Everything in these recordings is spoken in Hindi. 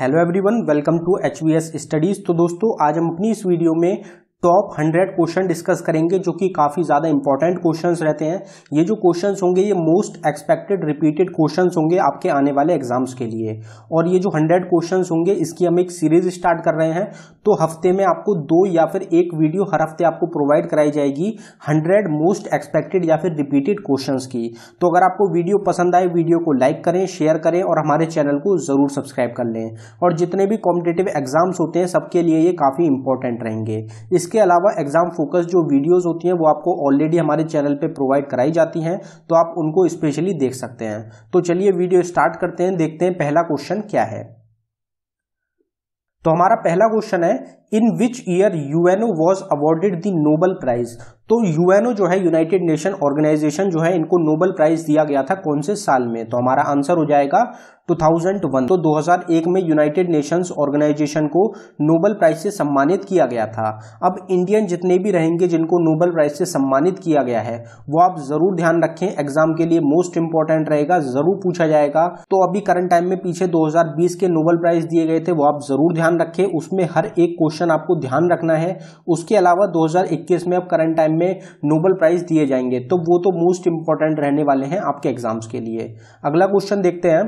Hello everyone welcome to H V S studies तो दोस्तों आज हम अपनी इस वीडियो में टॉप तो हंड्रेड क्वेश्चन डिस्कस करेंगे जो कि काफ़ी ज़्यादा इंपॉर्टेंट क्वेश्चंस रहते हैं ये जो क्वेश्चंस होंगे ये मोस्ट एक्सपेक्टेड रिपीटेड क्वेश्चंस होंगे आपके आने वाले एग्जाम्स के लिए और ये जो हंड्रेड क्वेश्चंस होंगे इसकी हम एक सीरीज स्टार्ट कर रहे हैं तो हफ्ते में आपको दो या फिर एक वीडियो हर हफ्ते आपको प्रोवाइड कराई जाएगी हंड्रेड मोस्ट एक्सपेक्टेड या फिर रिपीटेड क्वेश्चन की तो अगर आपको वीडियो पसंद आए वीडियो को लाइक करें शेयर करें और हमारे चैनल को ज़रूर सब्सक्राइब कर लें और जितने भी कॉम्पिटेटिव एग्जाम्स होते हैं सबके लिए ये काफ़ी इंपॉर्टेंट रहेंगे इसके इसके अलावा एग्जाम फोकस जो वीडियोस होती हैं वो आपको ऑलरेडी हमारे चैनल पे प्रोवाइड कराई जाती हैं तो आप उनको स्पेशली देख सकते हैं तो चलिए वीडियो स्टार्ट करते हैं देखते हैं पहला क्वेश्चन क्या है तो हमारा पहला क्वेश्चन है in which year UNO was awarded the Nobel prize तो यूएनओ जो है यूनाइटेड नेशन ऑर्गेनाइजेशन जो है इनको नोबल प्राइज दिया गया था कौन से साल में तो हमारा आंसर हो जाएगा 2001 तो 2001 में यूनाइटेड नेशंस ऑर्गेनाइजेशन को नोबल प्राइज से सम्मानित किया गया था अब इंडियन जितने भी रहेंगे जिनको नोबल प्राइज से सम्मानित किया गया है वो आप जरूर ध्यान रखें एग्जाम के लिए मोस्ट इंपॉर्टेंट रहेगा जरूर पूछा जाएगा तो अभी करंट टाइम में पीछे बीस के नोबल प्राइज दिए गए थे वो आप जरूर ध्यान रखें उसमें हर एक क्वेश्चन क्वेश्चन आपको ध्यान रखना है उसके अलावा 2021 में अब करंट टाइम में नोबल प्राइज दिए जाएंगे तो वो तो मोस्ट इंपॉर्टेंट रहने वाले हैं आपके एग्जाम्स के लिए अगला क्वेश्चन देखते हैं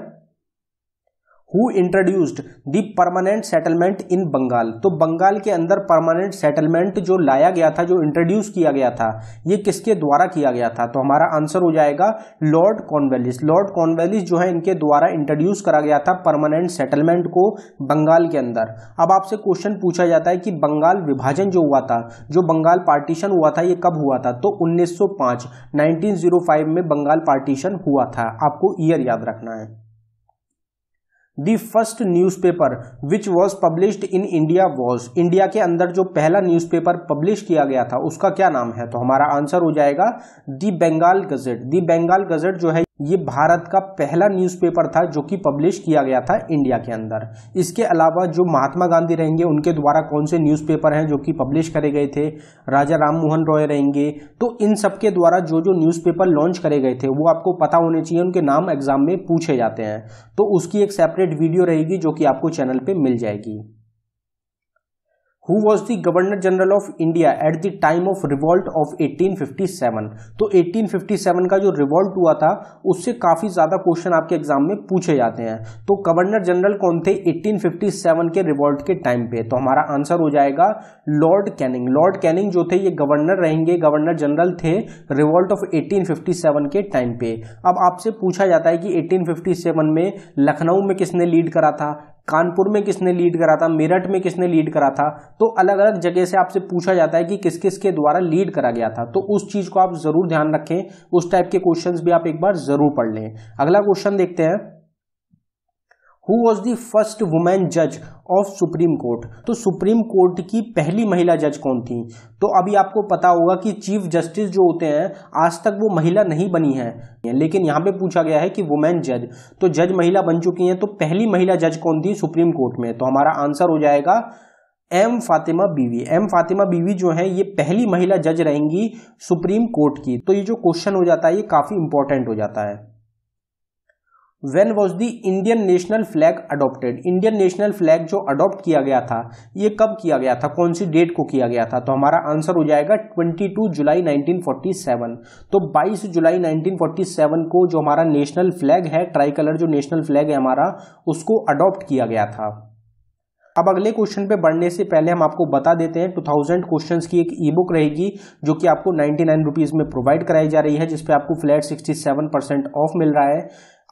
who introduced the permanent settlement in Bengal तो बंगाल के अंदर परमानेंट सेटलमेंट जो लाया गया था जो इंट्रोड्यूस किया गया था ये किसके द्वारा किया गया था तो हमारा आंसर हो जाएगा लॉर्ड कॉन्वेलिस लॉर्ड कॉन्वेलिस जो है इनके द्वारा इंट्रोड्यूस करा गया था परमानेंट सेटलमेंट को बंगाल के अंदर अब आपसे क्वेश्चन पूछा जाता है कि बंगाल विभाजन जो हुआ था जो बंगाल पार्टीशन हुआ था ये कब हुआ था तो 1905 1905 में बंगाल पार्टीशन हुआ था आपको ईयर याद रखना है the first newspaper which was published in India was India के अंदर जो पहला न्यूज पेपर पब्लिश किया गया था उसका क्या नाम है तो हमारा आंसर हो जाएगा the Bengal Gazette the Bengal Gazette जो है ये भारत का पहला न्यूज़पेपर था जो कि पब्लिश किया गया था इंडिया के अंदर इसके अलावा जो महात्मा गांधी रहेंगे उनके द्वारा कौन से न्यूज़पेपर हैं जो कि पब्लिश करे गए थे राजा राम मोहन रॉय रहेंगे तो इन सब के द्वारा जो जो न्यूज़पेपर लॉन्च करे गए थे वो आपको पता होने चाहिए उनके नाम एग्जाम में पूछे जाते हैं तो उसकी एक सेपरेट वीडियो रहेगी जो कि आपको चैनल पर मिल जाएगी who was the governor general of India at the time of revolt of 1857 तो 1857 का जो रिवॉल्ट हुआ था उससे काफ़ी ज़्यादा क्वेश्चन आपके एग्जाम में पूछे जाते हैं तो गवर्नर जनरल कौन थे 1857 के रिवॉल्ट के टाइम पे तो हमारा आंसर हो जाएगा लॉर्ड कैनिंग लॉर्ड कैनिंग जो थे ये गवर्नर रहेंगे गवर्नर जनरल थे रिवॉल्ट ऑफ 1857 के टाइम पे अब आपसे पूछा जाता है कि 1857 में लखनऊ में किसने लीड करा था कानपुर में किसने लीड करा था मेरठ में किसने लीड करा था तो अलग अलग जगह से आपसे पूछा जाता है कि किस किस के द्वारा लीड करा गया था तो उस चीज को आप जरूर ध्यान रखें उस टाइप के क्वेश्चन भी आप एक बार जरूर पढ़ लें अगला क्वेश्चन देखते हैं who was the first women जज ऑफ सुप्रीम कोर्ट तो सुप्रीम कोर्ट की पहली महिला जज कौन थी तो अभी आपको पता होगा कि चीफ जस्टिस जो होते हैं आज तक वो महिला नहीं बनी है लेकिन यहाँ पे पूछा गया है कि वुमेन जज तो जज महिला बन चुकी हैं तो पहली महिला जज कौन थी सुप्रीम कोर्ट में तो हमारा आंसर हो जाएगा एम फातिमा बीवी एम फातिमा बीवी जो है ये पहली महिला जज रहेंगी सुप्रीम कोर्ट की तो ये जो क्वेश्चन हो जाता है ये काफ़ी इंपॉर्टेंट हो जाता है when was the Indian national flag adopted Indian national flag जो अडोप्ट किया गया था ये कब किया गया था कौन सी डेट को किया गया था तो हमारा आंसर हो जाएगा 22 जुलाई 1947 तो 22 जुलाई 1947 को जो हमारा नेशनल फ्लैग है ट्राई कलर जो नेशनल फ्लैग है हमारा उसको अडोप्ट किया गया था अब अगले क्वेश्चन पे बढ़ने से पहले हम आपको बता देते हैं 2000 क्वेश्चंस की एक ई बुक रहेगी जो कि आपको 99 नाइन रुपीज़ में प्रोवाइड कराई जा रही है जिसपे आपको फ्लैट 67 परसेंट ऑफ मिल रहा है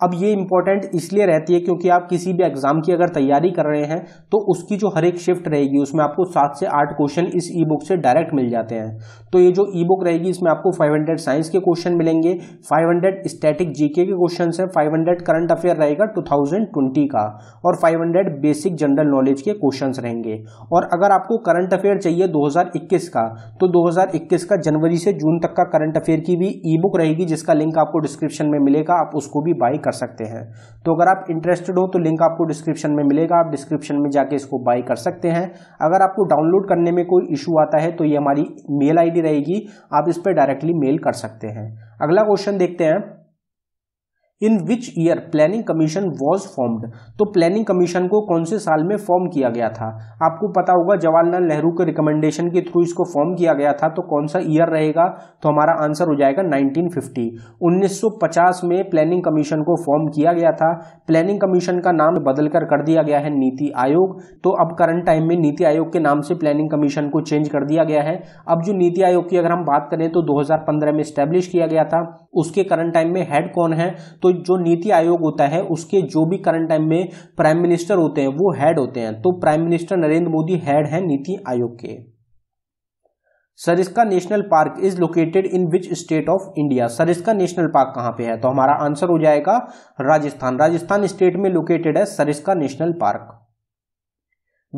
अब ये इंपॉर्टेंट इसलिए रहती है क्योंकि आप किसी भी एग्जाम की अगर तैयारी कर रहे हैं तो उसकी जो हर एक शिफ्ट रहेगी उसमें आपको सात से आठ क्वेश्चन इस ई बुक से डायरेक्ट मिल जाते हैं तो ये जो ई बुक रहेगी इसमें आपको 500 साइंस के क्वेश्चन मिलेंगे 500 स्टैटिक जीके के क्वेश्चन है फाइव करंट अफेयर रहेगा टू का और फाइव बेसिक जनरल नॉलेज के क्वेश्चन रहेंगे और अगर आपको करंट अफेयर चाहिए दो का तो दो का जनवरी से जून तक का करंट अफेयर की भी ई बुक रहेगी जिसका लिंक आपको डिस्क्रिप्शन में मिलेगा आप उसको भी बाई कर सकते हैं तो अगर आप इंटरेस्टेड हो तो लिंक आपको डिस्क्रिप्शन में मिलेगा आप डिस्क्रिप्शन में जाके इसको बाई कर सकते हैं अगर आपको डाउनलोड करने में कोई इशू आता है तो ये हमारी मेल आईडी रहेगी आप इस पर डायरेक्टली मेल कर सकते हैं अगला क्वेश्चन देखते हैं in which year planning commission was formed तो प्लानिंग कमीशन को कौन से साल में फॉर्म किया गया था आपको पता होगा जवाहरलाल नेहरू के रिकमेंडेशन के थ्रू इसको फॉर्म किया गया था तो कौन सा ईयर रहेगा तो हमारा आंसर हो जाएगा 1950 1950 में प्लानिंग कमीशन को फॉर्म किया गया था प्लानिंग कमीशन का नाम बदलकर कर दिया गया है नीति आयोग तो अब करंट टाइम में नीति आयोग के नाम से प्लानिंग कमीशन को चेंज कर दिया गया है अब जो नीति आयोग की अगर हम बात करें तो दो में स्टैब्लिश किया गया था उसके करंट टाइम में हेड कौन है तो जो नीति आयोग होता है उसके जो भी करंट टाइम में प्राइम मिनिस्टर होते हैं वो हेड होते हैं तो prime minister Narendra Modi head है नीति आयोग के Sariska national park is located in which state of India Sariska national park कहां पे है तो हमारा आंसर हो जाएगा राजस्थान राजस्थान स्टेट में लोकेटेड है Sariska national park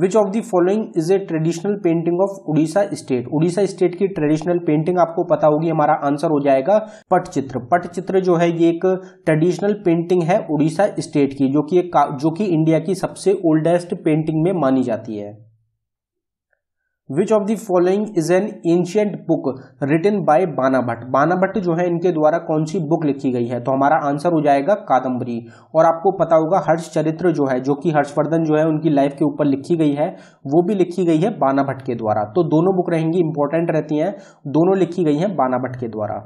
which of the following is a traditional painting of Orissa state Orissa state की ट्रेडिशनल पेंटिंग आपको पता होगी हमारा आंसर हो जाएगा पटचित्र पटचित्र जो है ये एक ट्रेडिशनल पेंटिंग है उड़ीसा स्टेट की जो कि जो कि इंडिया की सबसे ओल्डेस्ट पेंटिंग में मानी जाती है which of the following is an ancient book written by Bana Bhatt बाना भट्ट जो है इनके द्वारा कौन सी बुक लिखी गई है तो हमारा आंसर हो जाएगा कादम्बरी और आपको पता होगा हर्ष चरित्र जो है जो कि हर्षवर्धन जो है उनकी लाइफ के ऊपर लिखी गई है वो भी लिखी गई है बाना भट्ट के द्वारा तो दोनों बुक रहेंगी इंपॉर्टेंट रहती हैं दोनों लिखी गई हैं बाना भट्ट के द्वारा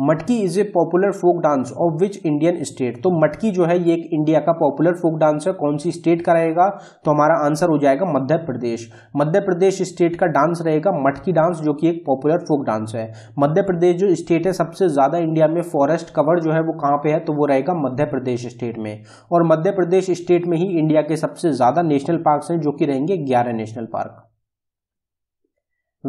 Matki is a popular folk dance of which Indian state तो मटकी जो है ये एक इंडिया का पॉपुलर फोक डांस है कौन सी स्टेट का रहेगा तो हमारा आंसर हो जाएगा मध्य प्रदेश मध्य प्रदेश स्टेट का डांस रहेगा मटकी डांस जो कि एक पॉपुलर फोक डांस है मध्य प्रदेश जो स्टेट है सबसे ज़्यादा इंडिया में फॉरेस्ट कवर जो है वो कहाँ पे है तो वो रहेगा मध्य प्रदेश स्टेट में और मध्य प्रदेश स्टेट में ही इंडिया के सबसे ज़्यादा नेशनल पार्क हैं जो कि रहेंगे ग्यारह national park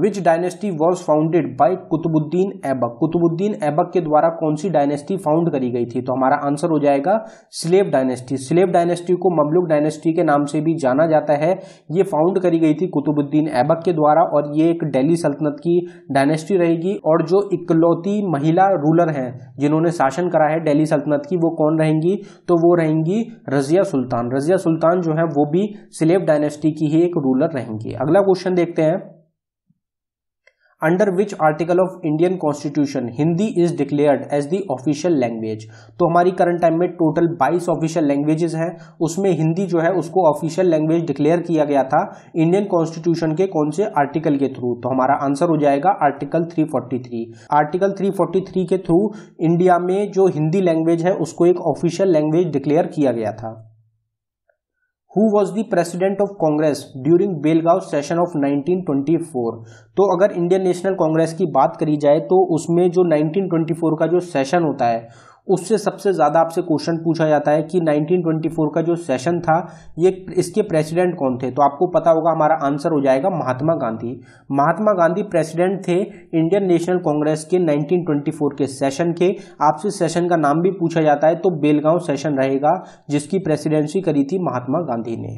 which dynasty was founded by Qutubuddin Aibak Qutubuddin Aibak के द्वारा कौन सी डायनेस्टी फाउंड करी गई थी तो हमारा आंसर हो जाएगा स्लेब डायनेस्टी स्लेब डायनेस्टी को मबलुक डायनेस्टी के नाम से भी जाना जाता है ये फाउंड करी गई थी कुतुबुद्दीन ऐबक के द्वारा और ये एक डेली सल्तनत की डायनेस्टी रहेगी और जो इकलौती महिला रूलर हैं जिन्होंने शासन करा है डेली सल्तनत की वो कौन रहेंगी तो वो रहेंगी रजिया सुल्तान रजिया सुल्तान जो है वो भी स्लेब डायनेस्टी की ही एक रूलर रहेंगी अगला क्वेश्चन देखते हैं under which article of Indian constitution Hindi is declared as the official language तो हमारी करंट टाइम में टोटल 22 ऑफिशियल लैंग्वेजेस हैं उसमें हिंदी जो है उसको ऑफिशियल लैंग्वेज डिक्लेयर किया गया था इंडियन कॉन्स्टिट्यूशन के कौन से आर्टिकल के थ्रू तो हमारा आंसर हो जाएगा आर्टिकल 343 आर्टिकल 343 के थ्रू इंडिया में जो हिंदी लैंग्वेज है उसको एक ऑफिशियल लैंग्वेज डिक्लेयर किया गया था who was the president of Congress during Belgaum session of 1924 तो अगर इंडियन नेशनल कांग्रेस की बात करी जाए तो उसमें जो 1924 का जो सेशन होता है उससे सबसे ज़्यादा आपसे क्वेश्चन पूछा जाता है कि 1924 का जो सेशन था ये इसके प्रेसिडेंट कौन थे तो आपको पता होगा हमारा आंसर हो जाएगा महात्मा गांधी महात्मा गांधी प्रेसिडेंट थे इंडियन नेशनल कांग्रेस के 1924 के सेशन के आपसे सेशन का नाम भी पूछा जाता है तो बेलगांव सेशन रहेगा जिसकी प्रेसिडेंसी करी थी महात्मा गांधी ने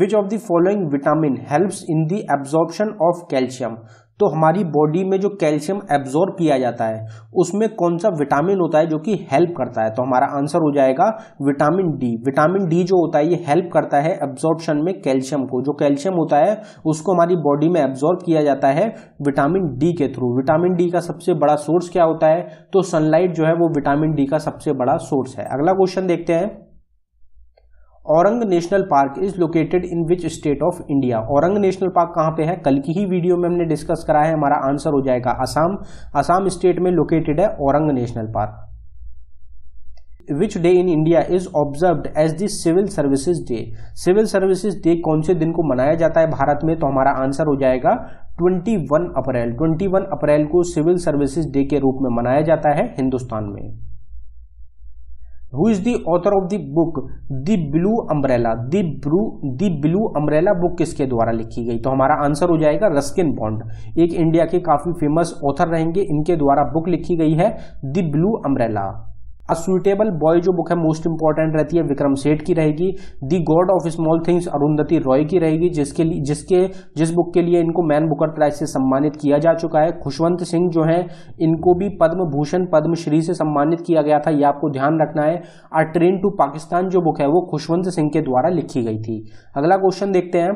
which of the following vitamin helps in the absorption of calcium तो हमारी बॉडी में जो कैल्शियम एब्जॉर्ब किया जाता है उसमें कौन सा विटामिन होता है जो कि हेल्प करता है तो हमारा आंसर हो जाएगा विटामिन डी विटामिन डी जो होता है ये हेल्प करता है एब्जॉर्बशन में कैल्शियम को जो कैल्शियम होता है उसको हमारी बॉडी में एब्जॉर्ब किया जाता है विटामिन डी के थ्रू विटामिन डी का सबसे बड़ा सोर्स क्या होता है तो सनलाइट जो है वो विटामिन डी का सबसे बड़ा सोर्स है अगला क्वेश्चन देखते हैं Orang national park is located in which state of India Orang national park कहाँ पे है कल की ही वीडियो में हमने डिस्कस करा है हमारा आंसर हो जाएगा असम असम स्टेट में लोकेटेड है Orang national park which day in India is observe as the civil services day civil services day कौन से दिन को मनाया जाता है भारत में तो हमारा आंसर हो जाएगा 21 अप्रैल 21 अप्रैल को सिविल सर्विसेज डे के रूप में मनाया जाता है हिंदुस्तान में who is the author of the book the blue umbrella the the blue umbrella book किसके द्वारा लिखी गई तो हमारा आंसर हो जाएगा रस्किन बॉन्ड एक इंडिया के काफी फेमस ऑथर रहेंगे इनके द्वारा बुक लिखी गई है the blue umbrella a suitable boy जो बुक है मोस्ट इंपॉर्टेंट रहती है विक्रम सेठ की रहेगी the god of small things Arundhati Roy की रहेगी जिसके लिए जिसके जिस बुक के लिए इनको मैन बुकर प्राइज से सम्मानित किया जा चुका है खुशवंत सिंह जो है इनको भी पद्म भूषण पद्मश्री से सम्मानित किया गया था यह आपको ध्यान रखना है आ ट्रेन टू पाकिस्तान जो बुक है वो खुशवंत सिंह के द्वारा लिखी गई थी अगला क्वेश्चन देखते हैं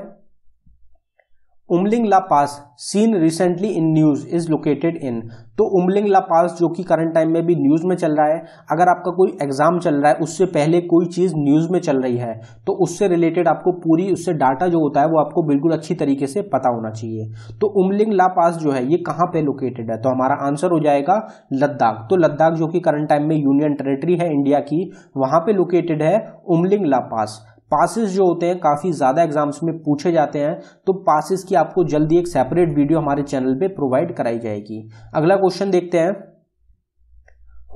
La pass seen recently in news is located in तो ला पास जो कि करंट टाइम में भी न्यूज़ में चल रहा है अगर आपका कोई एग्जाम चल रहा है उससे पहले कोई चीज़ न्यूज़ में चल रही है तो उससे रिलेटेड आपको पूरी उससे डाटा जो होता है वो आपको बिल्कुल अच्छी तरीके से पता होना चाहिए तो ला पास जो है ये कहाँ पे लोकेटेड है तो हमारा आंसर हो जाएगा लद्दाख तो लद्दाख जो कि करंट टाइम में यूनियन टेरेटरी है इंडिया की वहां पर लोकेटेड है ला पास पासिस जो होते हैं काफ़ी ज़्यादा एग्जाम्स में पूछे जाते हैं तो पासिस की आपको जल्दी एक सेपरेट वीडियो हमारे चैनल पे प्रोवाइड कराई जाएगी अगला क्वेश्चन देखते हैं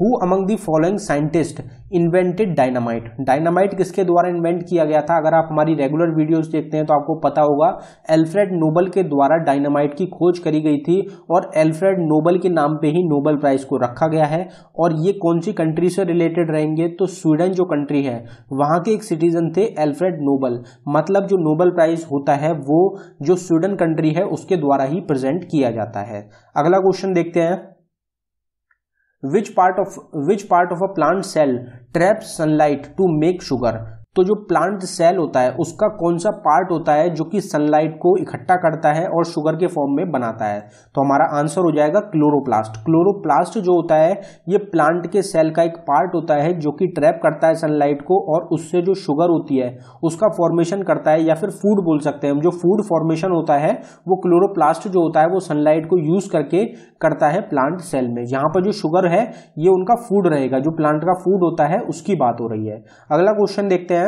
who among the following scientist invented dynamite dynamite किसके द्वारा इन्वेंट किया गया था अगर आप हमारी रेगुलर वीडियोस देखते हैं तो आपको पता होगा एल्फ्रेड नोबल के द्वारा डायनामाइट की खोज करी गई थी और एल्फ्रेड नोबल के नाम पे ही नोबल प्राइज को रखा गया है और ये कौन सी कंट्री से रिलेटेड रहेंगे तो स्वीडन जो कंट्री है वहाँ के एक सिटीजन थे एल्फ्रेड नोबल मतलब जो नोबल प्राइज होता है वो जो स्वीडन कंट्री है उसके द्वारा ही प्रजेंट किया जाता है अगला क्वेश्चन देखते हैं which part of which part of a plant cell traps sunlight to make sugar तो जो प्लांट सेल होता है उसका कौन सा पार्ट होता है जो कि सनलाइट को इकट्ठा करता है और शुगर के फॉर्म में बनाता है तो हमारा आंसर हो जाएगा क्लोरोप्लास्ट क्लोरोप्लास्ट जो होता है ये प्लांट के सेल का एक पार्ट होता है जो कि ट्रैप करता है सनलाइट को और उससे जो शुगर होती है उसका फॉर्मेशन करता है या फिर फूड बोल सकते हैं हम जो फूड फॉर्मेशन होता है वो क्लोरोप्लास्ट जो होता है वो सनलाइट को यूज करके करता है प्लांट सेल में यहाँ पर जो शुगर है ये उनका फूड रहेगा जो प्लांट का फूड होता है उसकी बात हो रही है अगला क्वेश्चन देखते हैं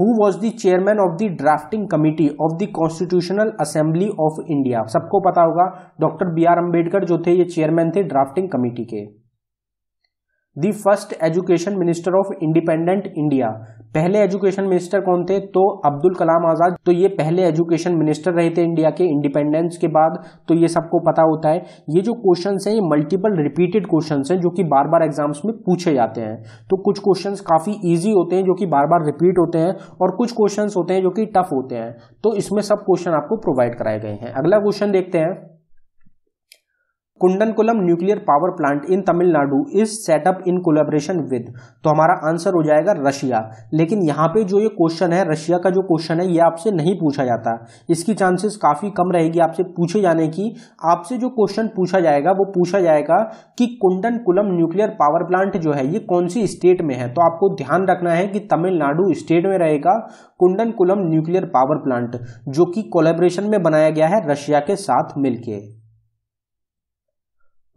who was the chairman of the drafting committee of the constitutional assembly of India सबको पता होगा डॉक्टर बी आर अम्बेडकर जो थे ये चेयरमैन थे ड्राफ्टिंग कमिटी के the first education minister of independent India पहले एजुकेशन मिनिस्टर कौन थे तो अब्दुल कलाम आज़ाद तो ये पहले एजुकेशन मिनिस्टर रहे थे इंडिया के इंडिपेंडेंस के बाद तो ये सबको पता होता है ये जो क्वेश्चन हैं ये मल्टीपल रिपीटेड क्वेश्चन हैं जो कि बार बार एग्जाम्स में पूछे जाते हैं तो कुछ क्वेश्चन काफ़ी ईजी होते हैं जो कि बार बार रिपीट होते हैं और कुछ क्वेश्चन होते हैं जो कि टफ होते हैं तो इसमें सब क्वेश्चन आपको प्रोवाइड कराए गए हैं अगला क्वेश्चन देखते हैं Kudankulam nuclear power plant in Tamil Nadu is set up in collaboration with तो हमारा आंसर हो जाएगा रशिया लेकिन यहाँ पे जो ये क्वेश्चन है रशिया का जो क्वेश्चन है ये आपसे नहीं पूछा जाता इसकी चांसेस काफ़ी कम रहेगी आपसे पूछे जाने की आपसे जो क्वेश्चन पूछा जाएगा वो पूछा जाएगा कि कुंडनकुलम न्यूक्लियर पावर प्लांट जो है ये कौन सी स्टेट में है तो आपको ध्यान रखना है कि तमिलनाडु स्टेट में रहेगा कुंडनकुलम न्यूक्लियर पावर प्लांट जो कि कोलेब्रेशन में बनाया गया है रशिया के साथ मिलकर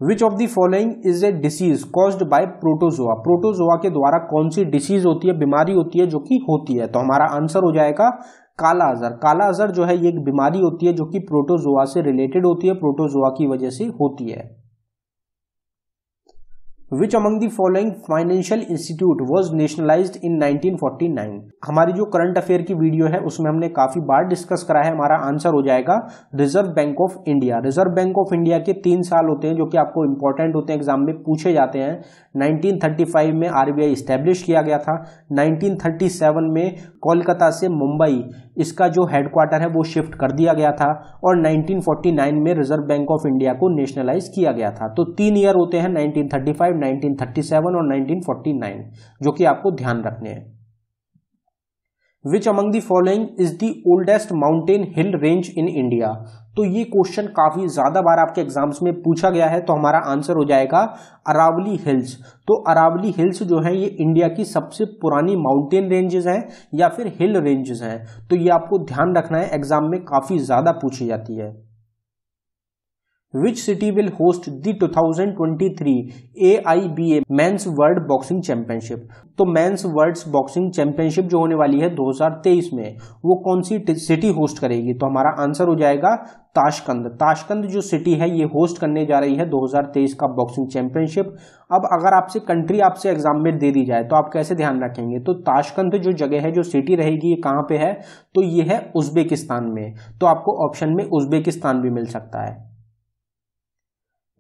which of the following is a disease caused by protozoa protozoa के द्वारा कौन सी डिसीज होती है बीमारी होती है जो कि होती है तो हमारा आंसर हो जाएगा काला अजर काला अजर जो है ये एक बीमारी होती है जो कि प्रोटोजोआ से रिलेटेड होती है प्रोटोजोआ की वजह से होती है which among the following financial institute was nationalise in 1949 हमारी जो करंट अफेयर की वीडियो है उसमें हमने काफी बार डिस्कस करा है हमारा आंसर हो जाएगा Reserve Bank of India Reserve Bank of India के तीन साल होते हैं जो कि आपको इंपॉर्टेंट होते हैं एग्जाम में पूछे जाते हैं 1935 में आरबीआई इस्टेब्लिश किया गया था 1937 में कोलकाता से मुंबई इसका जो हेडक्वार्टर है वो शिफ्ट कर दिया गया था और 1949 में रिजर्व बैंक ऑफ इंडिया को नेशनलाइज किया गया था तो तीन ईयर होते हैं 1935, 1937 और 1949 जो कि आपको ध्यान रखने हैं which among the following is the oldest mountain hill range in India तो ये क्वेश्चन काफी ज्यादा बार आपके एग्जाम्स में पूछा गया है तो हमारा आंसर हो जाएगा अरावली हिल्स तो अरावली हिल्स जो है ये इंडिया की सबसे पुरानी माउंटेन रेंजेस हैं या फिर हिल रेंजेस हैं तो ये आपको ध्यान रखना है एग्जाम में काफी ज्यादा पूछी जाती है which city will host the 2023 AIBA men's world boxing championship तो मेंस वर्ल्ड बॉक्सिंग चैंपियनशिप जो होने वाली है 2023 में वो कौन सी सिटी होस्ट करेगी तो हमारा आंसर हो जाएगा ताशकंद ताशकंद जो सिटी है ये होस्ट करने जा रही है 2023 का बॉक्सिंग चैंपियनशिप अब अगर आपसे कंट्री आपसे एग्जाम में दे दी जाए तो आप कैसे ध्यान रखेंगे तो ताशकंद जो जगह है जो सिटी रहेगी ये कहाँ पे है तो ये है उज्बेकिस्तान में तो आपको ऑप्शन में उज्बेकिस्तान भी मिल सकता है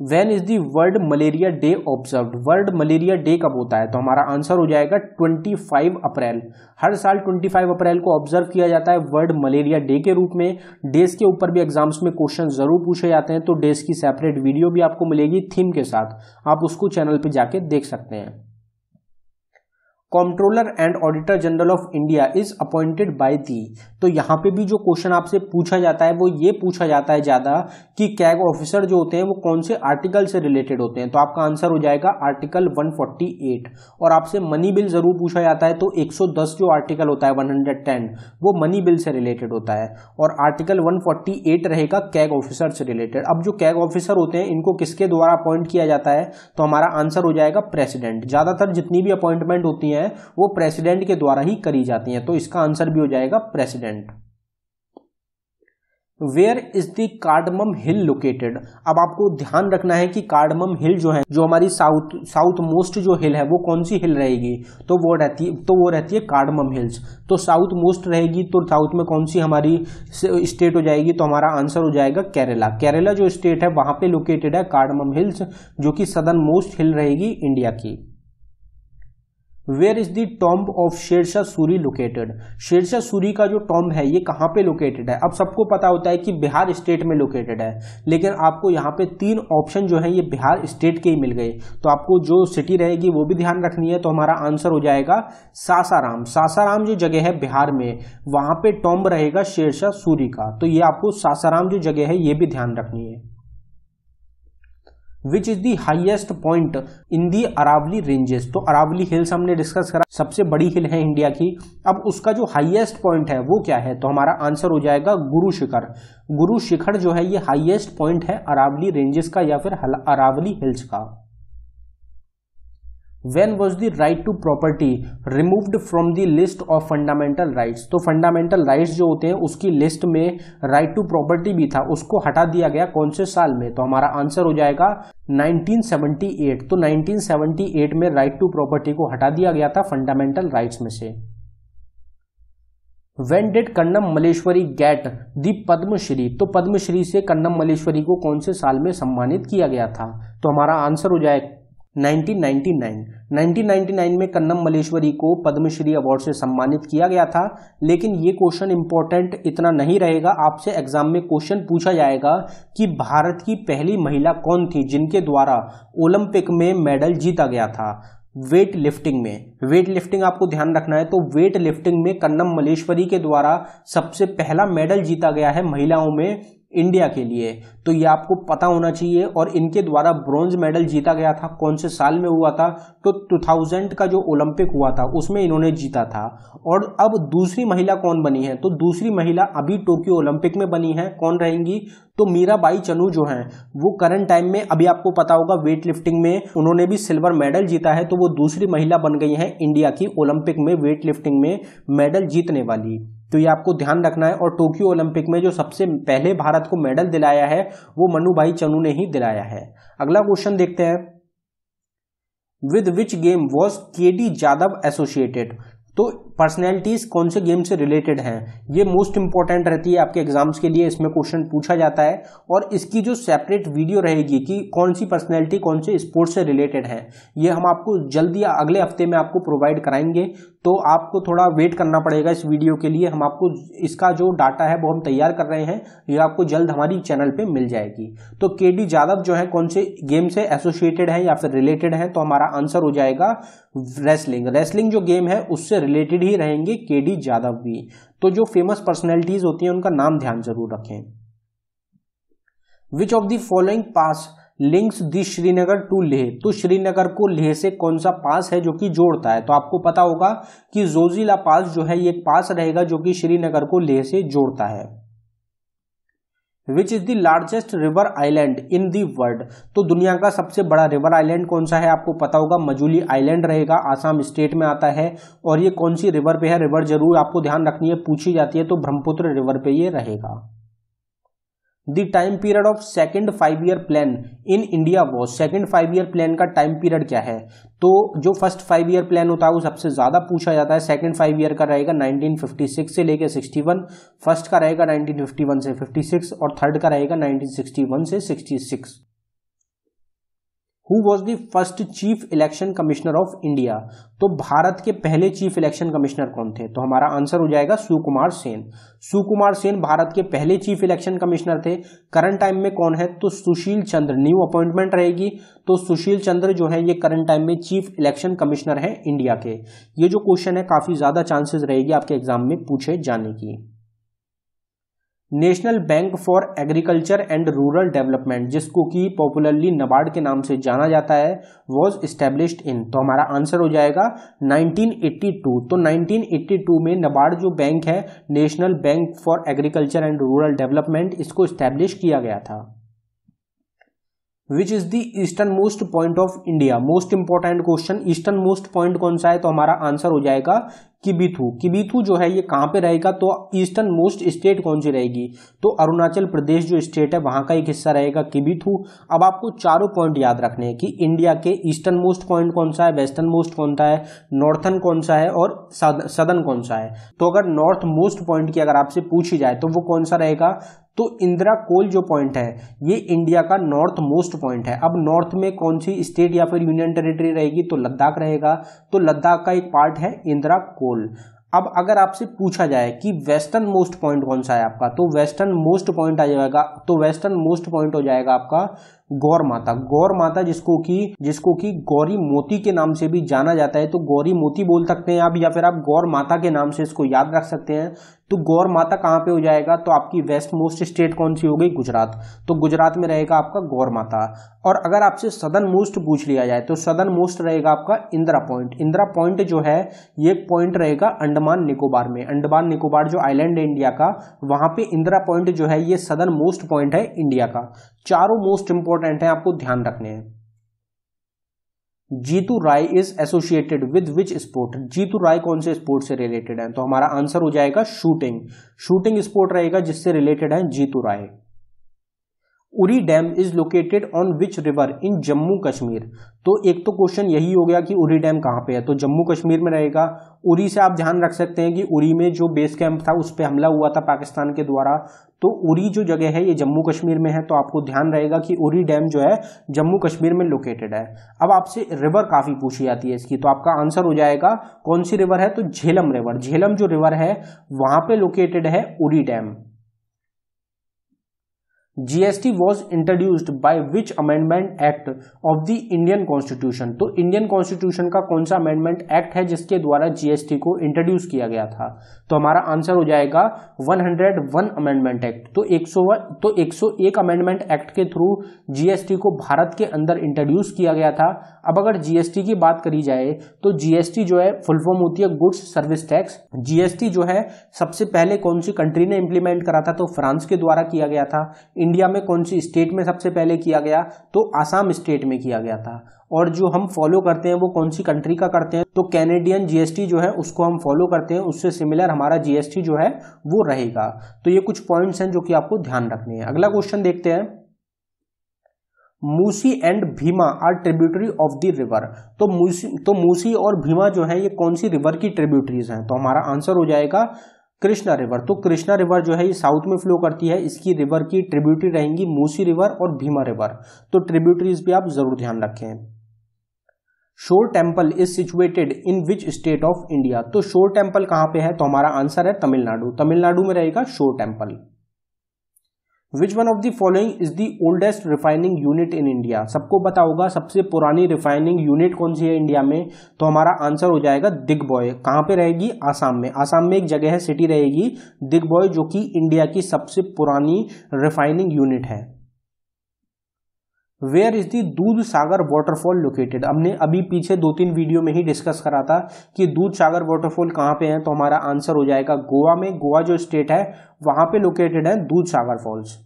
when is the world malaria day observe world malaria day कब होता है तो हमारा आंसर हो जाएगा 25 अप्रैल हर साल 25 अप्रैल को ऑब्जर्व किया जाता है वर्ल्ड मलेरिया डे के रूप में डेज के ऊपर भी एग्जाम्स में क्वेश्चन जरूर पूछे जाते हैं तो डेज की सेपरेट वीडियो भी आपको मिलेगी थीम के साथ आप उसको चैनल पर जाके देख सकते हैं comptroller and auditor general of India is appointed by the तो यहाँ पे भी जो क्वेश्चन आपसे पूछा जाता है वो ये पूछा जाता है ज़्यादा कि कैग ऑफिसर जो होते हैं वो कौन से आर्टिकल से रिलेटेड होते हैं तो आपका आंसर हो जाएगा आर्टिकल 148 और आपसे मनी बिल ज़रूर पूछा जाता है तो 110 जो आर्टिकल होता है 110 वो मनी बिल से रिलेटेड होता है और आर्टिकल 148 रहेगा कैग ऑफिसर से रिलेटेड अब जो कैग ऑफिसर होते हैं इनको किसके द्वारा अपॉइंट किया जाता है तो हमारा आंसर हो जाएगा प्रेसिडेंट ज़्यादातर जितनी भी अपॉइंटमेंट होती है है वो प्रेसिडेंट के द्वारा ही करी जाती है तो इसका आंसर भी हो जाएगा president where is the cardamom hill located अब आपको ध्यान रखना है कि कार्डमम हिल जो है जो हमारी साउथ साउथ मोस्ट जो हिल है वो कौन सी हिल रहेगी तो वो रहती तो वो रहती है कार्डमम हिल्स तो साउथ मोस्ट रहेगी तो साउथ में कौन सी हमारी स्टेट हो जाएगी तो हमारा आंसर हो जाएगा केरला केरला जो स्टेट है वहां पे लोकेटेड है कार्डमम हिल्स जो कि सदर्न मोस्ट हिल रहेगी इंडिया की where is the tomb of Sher Shah Suri located Sher Shah Suri का जो टॉम्ब है ये कहाँ पे लोकेटेड है अब सबको पता होता है कि बिहार स्टेट में लोकेटेड है लेकिन आपको यहाँ पे तीन ऑप्शन जो है ये बिहार स्टेट के ही मिल गए तो आपको जो सिटी रहेगी वो भी ध्यान रखनी है तो हमारा आंसर हो जाएगा सासाराम सासाराम जो जगह है बिहार में वहाँ पे टॉम्ब रहेगा शेरशाह सूरी का तो ये आपको सासाराम जो जगह है ये भी ध्यान रखनी है which is the highest point in the Aravalli ranges तो अरावली हिल्स हमने डिस्कस करा सबसे बड़ी हिल है इंडिया की अब उसका जो हाइएस्ट पॉइंट है वो क्या है तो हमारा आंसर हो जाएगा गुरु शिखर गुरु शिखर जो है ये हाइएस्ट पॉइंट है अरावली रेंजेस का या फिर अरावली हिल्स का when was the right to property removed from the list of fundamental rights तो fundamental rights जो होते हैं उसकी list में right to property भी था उसको हटा दिया गया कौन से साल में तो हमारा आंसर हो जाएगा 1978 तो 1978 में right to property को हटा दिया गया था fundamental rights में से when did Karnam Malleswari get the Padma Shri तो पद्मश्री से कन्नम मलेश्वरी को कौन से साल में सम्मानित किया गया था तो हमारा आंसर हो जाएगा 1999 1999 में कन्नम मलेश्वरी को पद्मश्री अवार्ड से सम्मानित किया गया था लेकिन ये क्वेश्चन इंपॉर्टेंट इतना नहीं रहेगा आपसे एग्जाम में क्वेश्चन पूछा जाएगा कि भारत की पहली महिला कौन थी जिनके द्वारा ओलंपिक में मेडल जीता गया था वेट लिफ्टिंग में वेट लिफ्टिंग आपको ध्यान रखना है तो वेट लिफ्टिंग में कन्नम मलेश्वरी के द्वारा सबसे पहला मेडल जीता गया है महिलाओं में इंडिया के लिए तो ये आपको पता होना चाहिए और इनके द्वारा ब्रॉन्ज मेडल जीता गया था कौन से साल में हुआ था तो 2000 का जो ओलंपिक हुआ था उसमें इन्होंने जीता था और अब दूसरी महिला कौन बनी है तो दूसरी महिला अभी टोक्यो ओलंपिक में बनी है कौन रहेंगी तो मीराबाई चनू जो हैं वो करंट टाइम में अभी आपको पता होगा वेट लिफ्टिंग में उन्होंने भी सिल्वर मेडल जीता है तो वो दूसरी महिला बन गई हैं इंडिया की ओलंपिक में वेट लिफ्टिंग में मेडल जीतने वाली तो ये आपको ध्यान रखना है और टोक्यो ओलंपिक में जो सबसे पहले भारत को मेडल दिलाया है वो भाई चनू ने ही दिलाया है अगला क्वेश्चन देखते हैं with which game was K D Yadav associated तो पर्सनैलिटीज कौन से गेम से रिलेटेड हैं ये मोस्ट इंपॉर्टेंट रहती है आपके एग्जाम्स के लिए इसमें क्वेश्चन पूछा जाता है और इसकी जो सेपरेट वीडियो रहेगी कि कौन सी पर्सनैलिटी कौन से स्पोर्ट्स से रिलेटेड है ये हम आपको जल्दी अगले हफ्ते में आपको प्रोवाइड कराएंगे तो आपको थोड़ा वेट करना पड़ेगा इस वीडियो के लिए हम आपको इसका जो डाटा है वो हम तैयार कर रहे हैं ये आपको जल्द हमारी चैनल पे मिल जाएगी तो के डी यादव जो है कौन से गेम से एसोसिएटेड है या फिर रिलेटेड है तो हमारा आंसर हो जाएगा रेसलिंग रेसलिंग जो गेम है उससे रिलेटेड ही रहेंगे के डी यादव भी तो जो फेमस पर्सनैलिटीज होती हैं उनका नाम ध्यान जरूर रखें which of the following pass links the Srinagar to Leh तो श्रीनगर को लेह से कौन सा पास है जो कि जोड़ता है तो आपको पता होगा कि जोजिला पास जो है ये एक पास रहेगा जो कि श्रीनगर को लेह से जोड़ता है which is the largest river island in the world तो दुनिया का सबसे बड़ा रिवर आइलैंड कौन सा है आपको पता होगा मजूली आइलैंड रहेगा आसाम स्टेट में आता है और ये कौन सी रिवर पे है रिवर जरूर आपको ध्यान रखनी है पूछी जाती है तो ब्रह्मपुत्र रिवर पे ये रहेगा the time period of second five year plan in India was second five year plan का टाइम पीरियड क्या है तो जो फर्स्ट फाइव ईयर प्लान होता है वो सबसे ज़्यादा पूछा जाता है सेकेंड फाइव ईयर का रहेगा 1956 से लेकर 61 फर्स्ट का रहेगा 1951 से 56 और थर्ड का रहेगा 1961 से 66 who was the first chief election commissioner of India तो भारत के पहले चीफ इलेक्शन कमिश्नर कौन थे तो हमारा आंसर हो जाएगा सुकुमार सेन सुकुमार सेन भारत के पहले चीफ इलेक्शन कमिश्नर थे करंट टाइम में कौन है तो सुशील चंद्र न्यू अपॉइंटमेंट रहेगी तो सुशील चंद्र जो है ये करंट टाइम में चीफ इलेक्शन कमिश्नर है इंडिया के ये जो क्वेश्चन है काफी ज्यादा चांसेस रहेगी आपके एग्जाम में पूछे जाने की national bank for agriculture and rural development जिसको कि पॉपुलरली नबार्ड के नाम से जाना जाता है वॉज इस्टेब्लिश्ड इन तो हमारा आंसर हो जाएगा 1982 तो 1982 में नबार्ड जो बैंक है national bank for agriculture and rural development इसको इस्टेब्लिश किया गया था which is the eastern most point of India most important question eastern most point कौन सा है तो हमारा आंसर हो जाएगा किबिथू किबिथू जो है ये कहाँ पे रहेगा तो ईस्टर्न मोस्ट स्टेट कौन सी रहेगी तो अरुणाचल प्रदेश जो स्टेट है वहाँ का एक हिस्सा रहेगा किबिथू अब आपको चारों पॉइंट याद रखने हैं कि इंडिया के ईस्टर्न मोस्ट पॉइंट कौन सा है वेस्टर्न मोस्ट कौन सा है नॉर्थन कौन सा है और सदर्न कौन सा है तो अगर नॉर्थ मोस्ट पॉइंट की अगर आपसे पूछी जाए तो वो कौन सा रहेगा तो इंदिरा कोल जो पॉइंट है ये इंडिया का नॉर्थ मोस्ट पॉइंट है अब नॉर्थ में कौन सी स्टेट या फिर यूनियन टेरिटरी रहेगी तो लद्दाख रहेगा तो लद्दाख का एक पार्ट है इंदिरा कोल पोल अब अगर आपसे पूछा जाए कि वेस्टर्न मोस्ट पॉइंट कौन सा है आपका तो वेस्टर्न मोस्ट पॉइंट आ जाएगा तो वेस्टर्न मोस्ट पॉइंट हो जाएगा आपका गौर माता गौर माता जिसको कि जिसको कि गौरी मोती के नाम से भी जाना जाता है तो गौरी मोती बोल सकते हैं आप या फिर आप गौर माता के नाम से इसको याद रख सकते हैं तो गौर माता कहाँ पे हो जाएगा तो आपकी वेस्ट मोस्ट स्टेट कौन सी हो गई गुजरात तो गुजरात में रहेगा आपका गौर माता और अगर आपसे सदन मोस्ट पूछ लिया जाए तो सदन मोस्ट रहेगा आपका इंदिरा पॉइंट इंदिरा पॉइंट जो है ये पॉइंट रहेगा अंडमान निकोबार में अंडमान निकोबार जो आइलैंड है इंडिया का वहाँ पे इंदिरा पॉइंट जो है ये सदन मोस्ट पॉइंट है इंडिया का चारों मोस्ट इंपॉर्टेंट हैं आपको ध्यान रखने हैं Jitu Rai is associated with which sport Jitu Rai कौन से स्पोर्ट से रिलेटेड है तो हमारा आंसर हो जाएगा शूटिंग शूटिंग स्पोर्ट रहेगा जिससे रिलेटेड है Jitu Rai Uri dam is located on which river in Jammu Kashmir तो एक तो क्वेश्चन यही हो गया कि उरी डैम कहाँ पे है तो जम्मू कश्मीर में रहेगा उरी से आप ध्यान रख सकते हैं कि उरी में जो बेस कैंप था उस पर हमला हुआ था पाकिस्तान के द्वारा तो उरी जो जगह है ये जम्मू कश्मीर में है तो आपको ध्यान रहेगा कि उरी डैम जो है जम्मू कश्मीर में लोकेटेड है अब आपसे रिवर काफ़ी पूछी जाती है इसकी तो आपका आंसर हो जाएगा कौन सी रिवर है तो झेलम रिवर झेलम जो रिवर है वहां पे लोकेटेड है Uri dam GST was introduced by which amendment act of the Indian constitution तो इंडियन कॉन्स्टिट्यूशन का कौन सा अमेंडमेंट एक्ट है जिसके द्वारा जीएसटी को इंट्रोड्यूस किया गया था तो हमारा आंसर हो जाएगा 101 अमेंडमेंट एक्ट तो 101 तो एक अमेंडमेंट तो एक्ट के थ्रू जीएसटी को भारत के अंदर इंट्रोड्यूस किया गया था अब अगर जीएसटी की बात करी जाए तो जीएसटी जो है फुलफॉर्म होती है गुड्स सर्विस टैक्स जीएसटी जो है सबसे पहले कौन सी कंट्री ने इंप्लीमेंट करा था तो फ्रांस के द्वारा किया गया था इंडिया में कौन सी स्टेट में सबसे पहले किया गया तो आसाम स्टेट में किया गया था और जो हम फॉलो करते हैं वो कौन सी कंट्री का करते हैं तो कैनेडियन जीएसटी जो है उसको हम फॉलो करते हैं उससे सिमिलर हमारा जीएसटी जो है वो रहेगा तो ये कुछ पॉइंट्स हैं जो कि आपको ध्यान रखने हैं अगला क्वेश्चन देखते हैं Musi and Bhima are tributary of the river तो मूसी तो मूसी और भीमा जो है ये कौन सी रिवर की ट्रिब्यूटरीज हैं तो हमारा आंसर हो जाएगा कृष्णा रिवर तो कृष्णा रिवर जो है ये साउथ में फ्लो करती है इसकी रिवर की ट्रिब्यूटरी रहेंगी मूसी रिवर और भीमा रिवर तो ट्रिब्यूटरीज भी आप जरूर ध्यान रखें shore temple is situated in which state of India तो शोर टेम्पल कहां पे है तो हमारा आंसर है तमिलनाडु तमिलनाडु में रहेगा shore temple which one of the following is the oldest refining unit in India सबको पता होगा सबसे पुरानी रिफाइनिंग यूनिट कौन सी है इंडिया में तो हमारा आंसर हो जाएगा दिग्बॉय कहाँ पे रहेगी आसाम में आसाम में एक जगह है सिटी रहेगी दिग्बॉय जो कि इंडिया की सबसे पुरानी रिफाइनिंग यूनिट है where is the Dudhsagar waterfall located हमने अभी पीछे दो तीन वीडियो में ही डिस्कस करा था कि दूध सागर वाटरफॉल कहाँ पे है तो हमारा आंसर हो जाएगा गोवा में गोवा जो स्टेट है वहां पे लोकेटेड है Dudhsagar falls